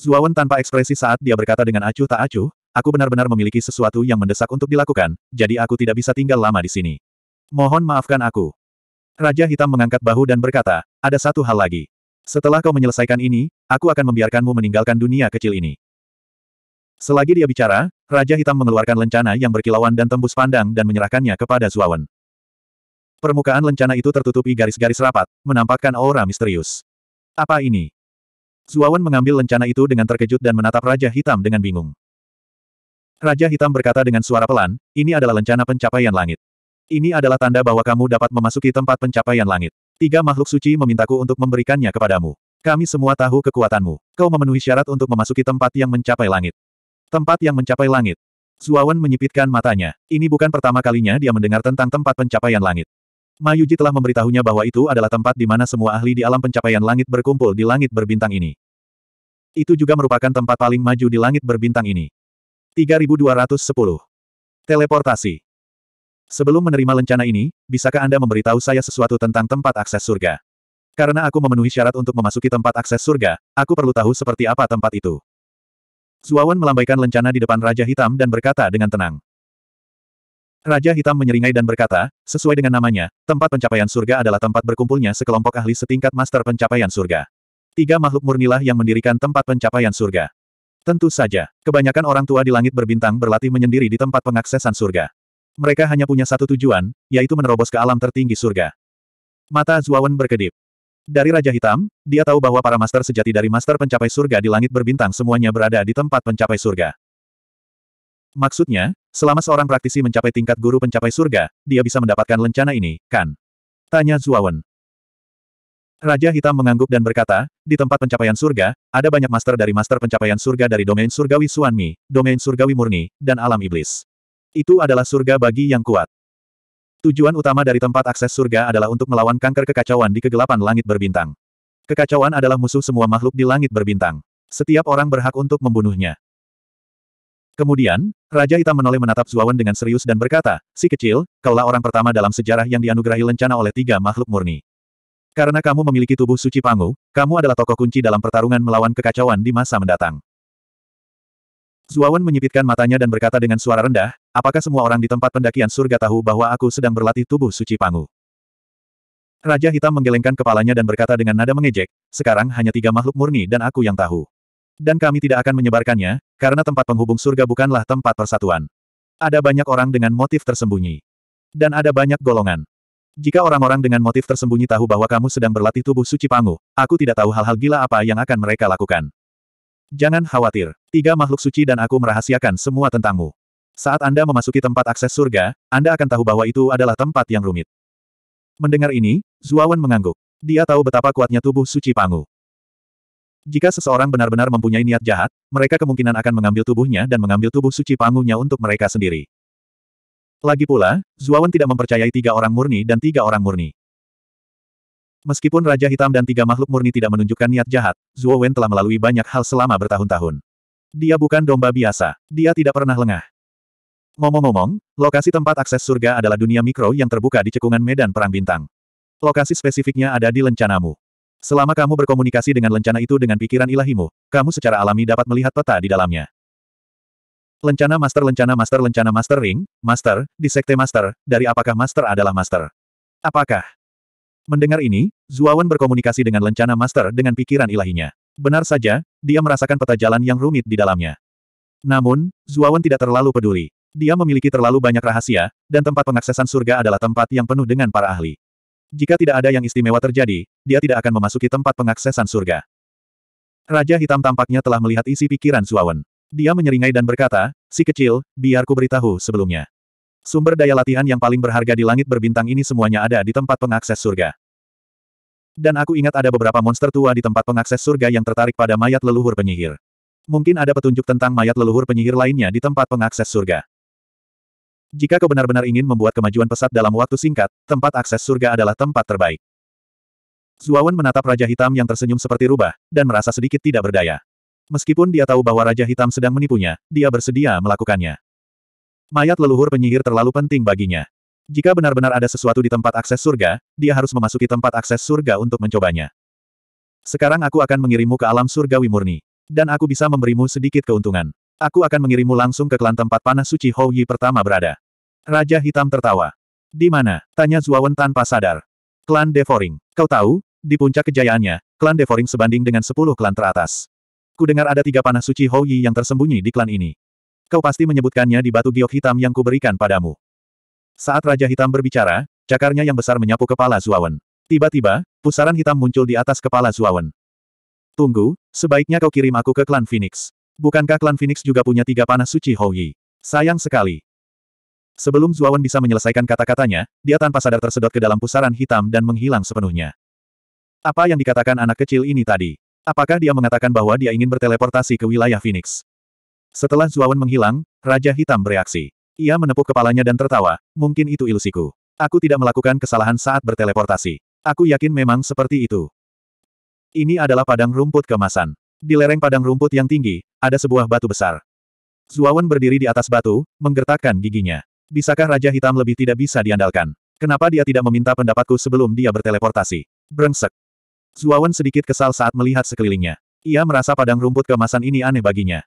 Zuawan tanpa ekspresi saat dia berkata dengan acuh tak acuh, aku benar-benar memiliki sesuatu yang mendesak untuk dilakukan, jadi aku tidak bisa tinggal lama di sini. Mohon maafkan aku. Raja Hitam mengangkat bahu dan berkata, ada satu hal lagi. Setelah kau menyelesaikan ini, aku akan membiarkanmu meninggalkan dunia kecil ini. Selagi dia bicara, Raja Hitam mengeluarkan lencana yang berkilauan dan tembus pandang dan menyerahkannya kepada Zuawan. Permukaan lencana itu tertutupi garis-garis rapat, menampakkan aura misterius. Apa ini? Zuawan mengambil lencana itu dengan terkejut dan menatap Raja Hitam dengan bingung. Raja Hitam berkata dengan suara pelan, ini adalah lencana pencapaian langit. Ini adalah tanda bahwa kamu dapat memasuki tempat pencapaian langit. Tiga makhluk suci memintaku untuk memberikannya kepadamu. Kami semua tahu kekuatanmu. Kau memenuhi syarat untuk memasuki tempat yang mencapai langit. Tempat yang mencapai langit. Zuawan menyipitkan matanya. Ini bukan pertama kalinya dia mendengar tentang tempat pencapaian langit. Mayuji telah memberitahunya bahwa itu adalah tempat di mana semua ahli di alam pencapaian langit berkumpul di langit berbintang ini. Itu juga merupakan tempat paling maju di langit berbintang ini. 3210. Teleportasi. Sebelum menerima lencana ini, bisakah Anda memberitahu saya sesuatu tentang tempat akses surga? Karena aku memenuhi syarat untuk memasuki tempat akses surga, aku perlu tahu seperti apa tempat itu. Zuawan melambaikan lencana di depan Raja Hitam dan berkata dengan tenang. Raja Hitam menyeringai dan berkata, sesuai dengan namanya, tempat pencapaian surga adalah tempat berkumpulnya sekelompok ahli setingkat master pencapaian surga. Tiga makhluk murnilah yang mendirikan tempat pencapaian surga. Tentu saja, kebanyakan orang tua di langit berbintang berlatih menyendiri di tempat pengaksesan surga. Mereka hanya punya satu tujuan, yaitu menerobos ke alam tertinggi surga. Mata Zuawan berkedip. Dari Raja Hitam, dia tahu bahwa para master sejati dari master pencapai surga di langit berbintang semuanya berada di tempat pencapai surga. Maksudnya, selama seorang praktisi mencapai tingkat guru pencapai surga, dia bisa mendapatkan lencana ini, kan? Tanya Zuawan. Raja Hitam mengangguk dan berkata, di tempat pencapaian surga, ada banyak master dari master pencapaian surga dari domain surgawi Suanmi, domain surgawi murni, dan alam iblis. Itu adalah surga bagi yang kuat. Tujuan utama dari tempat akses surga adalah untuk melawan kanker kekacauan di kegelapan langit berbintang. Kekacauan adalah musuh semua makhluk di langit berbintang. Setiap orang berhak untuk membunuhnya. Kemudian, Raja Hitam menoleh menatap Zuawan dengan serius dan berkata, Si kecil, kaulah orang pertama dalam sejarah yang dianugerahi lencana oleh tiga makhluk murni. Karena kamu memiliki tubuh suci Pangu, kamu adalah tokoh kunci dalam pertarungan melawan kekacauan di masa mendatang. Zuawan menyipitkan matanya dan berkata dengan suara rendah, Apakah semua orang di tempat pendakian surga tahu bahwa aku sedang berlatih tubuh suci Pangu? Raja Hitam menggelengkan kepalanya dan berkata dengan nada mengejek, sekarang hanya tiga makhluk murni dan aku yang tahu. Dan kami tidak akan menyebarkannya, karena tempat penghubung surga bukanlah tempat persatuan. Ada banyak orang dengan motif tersembunyi. Dan ada banyak golongan. Jika orang-orang dengan motif tersembunyi tahu bahwa kamu sedang berlatih tubuh suci Pangu, aku tidak tahu hal-hal gila apa yang akan mereka lakukan. Jangan khawatir. Tiga makhluk suci dan aku merahasiakan semua tentangmu. Saat Anda memasuki tempat akses surga, Anda akan tahu bahwa itu adalah tempat yang rumit. Mendengar ini, Zuawan mengangguk. Dia tahu betapa kuatnya tubuh suci Pangu. Jika seseorang benar-benar mempunyai niat jahat, mereka kemungkinan akan mengambil tubuhnya dan mengambil tubuh suci Pangunya untuk mereka sendiri. Lagi pula, Zuawan tidak mempercayai tiga orang murni dan tiga orang murni. Meskipun Raja Hitam dan tiga makhluk murni tidak menunjukkan niat jahat, Zuawan telah melalui banyak hal selama bertahun-tahun. Dia bukan domba biasa, dia tidak pernah lengah. Ngomong-ngomong, lokasi tempat akses surga adalah dunia mikro yang terbuka di cekungan medan perang bintang. Lokasi spesifiknya ada di lencanamu. Selama kamu berkomunikasi dengan lencana itu dengan pikiran ilahimu, kamu secara alami dapat melihat peta di dalamnya. Lencana Master Lencana Master Lencana Master Ring, Master, di Sekte Master, dari apakah Master adalah Master? Apakah? Mendengar ini, Zuawan berkomunikasi dengan lencana Master dengan pikiran ilahinya. Benar saja, dia merasakan peta jalan yang rumit di dalamnya. Namun, Zuawan tidak terlalu peduli. Dia memiliki terlalu banyak rahasia, dan tempat pengaksesan surga adalah tempat yang penuh dengan para ahli. Jika tidak ada yang istimewa terjadi, dia tidak akan memasuki tempat pengaksesan surga. Raja Hitam tampaknya telah melihat isi pikiran Suawen. Dia menyeringai dan berkata, si kecil, biarku beritahu sebelumnya. Sumber daya latihan yang paling berharga di langit berbintang ini semuanya ada di tempat pengakses surga. Dan aku ingat ada beberapa monster tua di tempat pengakses surga yang tertarik pada mayat leluhur penyihir. Mungkin ada petunjuk tentang mayat leluhur penyihir lainnya di tempat pengakses surga. Jika kau benar-benar ingin membuat kemajuan pesat dalam waktu singkat, tempat akses surga adalah tempat terbaik. Zuawan menatap Raja Hitam yang tersenyum seperti rubah, dan merasa sedikit tidak berdaya. Meskipun dia tahu bahwa Raja Hitam sedang menipunya, dia bersedia melakukannya. Mayat leluhur penyihir terlalu penting baginya. Jika benar-benar ada sesuatu di tempat akses surga, dia harus memasuki tempat akses surga untuk mencobanya. Sekarang aku akan mengirimmu ke alam surgawi murni. Dan aku bisa memberimu sedikit keuntungan. Aku akan mengirimmu langsung ke klan tempat panah suci Hou Yi pertama berada. Raja Hitam tertawa. Di mana? Tanya Zuawan tanpa sadar. Klan Devoring. Kau tahu, di puncak kejayaannya, klan Devoring sebanding dengan sepuluh klan teratas. Kudengar ada tiga panah suci Hou Yi yang tersembunyi di klan ini. Kau pasti menyebutkannya di batu giok hitam yang kuberikan padamu. Saat Raja Hitam berbicara, cakarnya yang besar menyapu kepala Zuawan. Tiba-tiba, pusaran hitam muncul di atas kepala Zuawan. Tunggu, sebaiknya kau kirim aku ke klan Phoenix. Bukankah klan Phoenix juga punya tiga panah suci Hou Yi? Sayang sekali, Sebelum Zuawan bisa menyelesaikan kata-katanya, dia tanpa sadar tersedot ke dalam pusaran hitam dan menghilang sepenuhnya. Apa yang dikatakan anak kecil ini tadi? Apakah dia mengatakan bahwa dia ingin berteleportasi ke wilayah Phoenix? Setelah Zuawan menghilang, Raja Hitam bereaksi. Ia menepuk kepalanya dan tertawa, mungkin itu ilusiku. Aku tidak melakukan kesalahan saat berteleportasi. Aku yakin memang seperti itu. Ini adalah padang rumput kemasan. Di lereng padang rumput yang tinggi, ada sebuah batu besar. Zuawan berdiri di atas batu, menggertakkan giginya. Bisakah Raja Hitam lebih tidak bisa diandalkan? Kenapa dia tidak meminta pendapatku sebelum dia berteleportasi? Brengsek. Zuawan sedikit kesal saat melihat sekelilingnya. Ia merasa padang rumput kemasan ini aneh baginya.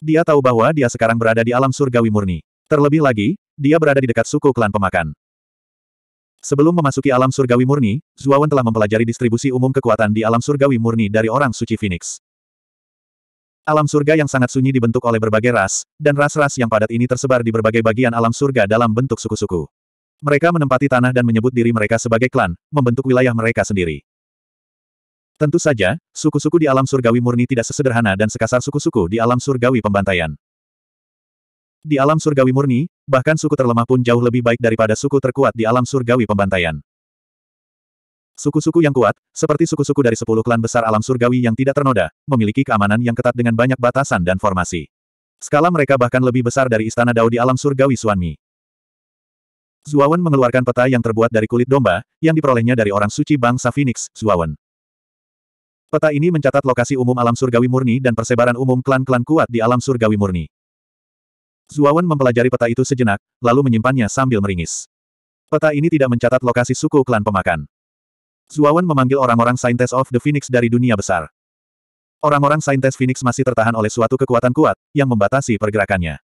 Dia tahu bahwa dia sekarang berada di alam surgawi murni. Terlebih lagi, dia berada di dekat suku klan pemakan. Sebelum memasuki alam surgawi murni, Zuawan telah mempelajari distribusi umum kekuatan di alam surgawi murni dari orang suci Phoenix. Alam surga yang sangat sunyi dibentuk oleh berbagai ras, dan ras-ras yang padat ini tersebar di berbagai bagian alam surga dalam bentuk suku-suku. Mereka menempati tanah dan menyebut diri mereka sebagai klan, membentuk wilayah mereka sendiri. Tentu saja, suku-suku di alam surgawi murni tidak sesederhana dan sekasar suku-suku di alam surgawi pembantaian. Di alam surgawi murni, bahkan suku terlemah pun jauh lebih baik daripada suku terkuat di alam surgawi pembantaian. Suku-suku yang kuat, seperti suku-suku dari sepuluh klan besar alam surgawi yang tidak ternoda, memiliki keamanan yang ketat dengan banyak batasan dan formasi. Skala mereka bahkan lebih besar dari istana Dao di alam surgawi Suanmi. Zuawan mengeluarkan peta yang terbuat dari kulit domba, yang diperolehnya dari orang suci bangsa Phoenix, Zuawan. Peta ini mencatat lokasi umum alam surgawi murni dan persebaran umum klan-klan kuat di alam surgawi murni. Zuawan mempelajari peta itu sejenak, lalu menyimpannya sambil meringis. Peta ini tidak mencatat lokasi suku klan pemakan. Zuawan memanggil orang-orang Saintes of the Phoenix dari dunia besar. Orang-orang Saintes Phoenix masih tertahan oleh suatu kekuatan kuat, yang membatasi pergerakannya.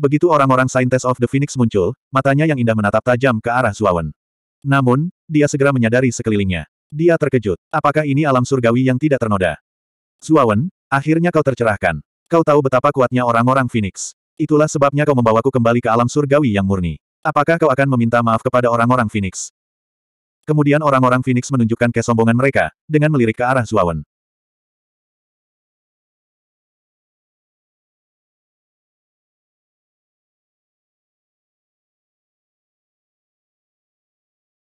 Begitu orang-orang Saintes of the Phoenix muncul, matanya yang indah menatap tajam ke arah Zuawan. Namun, dia segera menyadari sekelilingnya. Dia terkejut. Apakah ini alam surgawi yang tidak ternoda? Zuawan, akhirnya kau tercerahkan. Kau tahu betapa kuatnya orang-orang Phoenix. Itulah sebabnya kau membawaku kembali ke alam surgawi yang murni. Apakah kau akan meminta maaf kepada orang-orang Phoenix? Kemudian orang-orang Phoenix menunjukkan kesombongan mereka, dengan melirik ke arah Zuawan.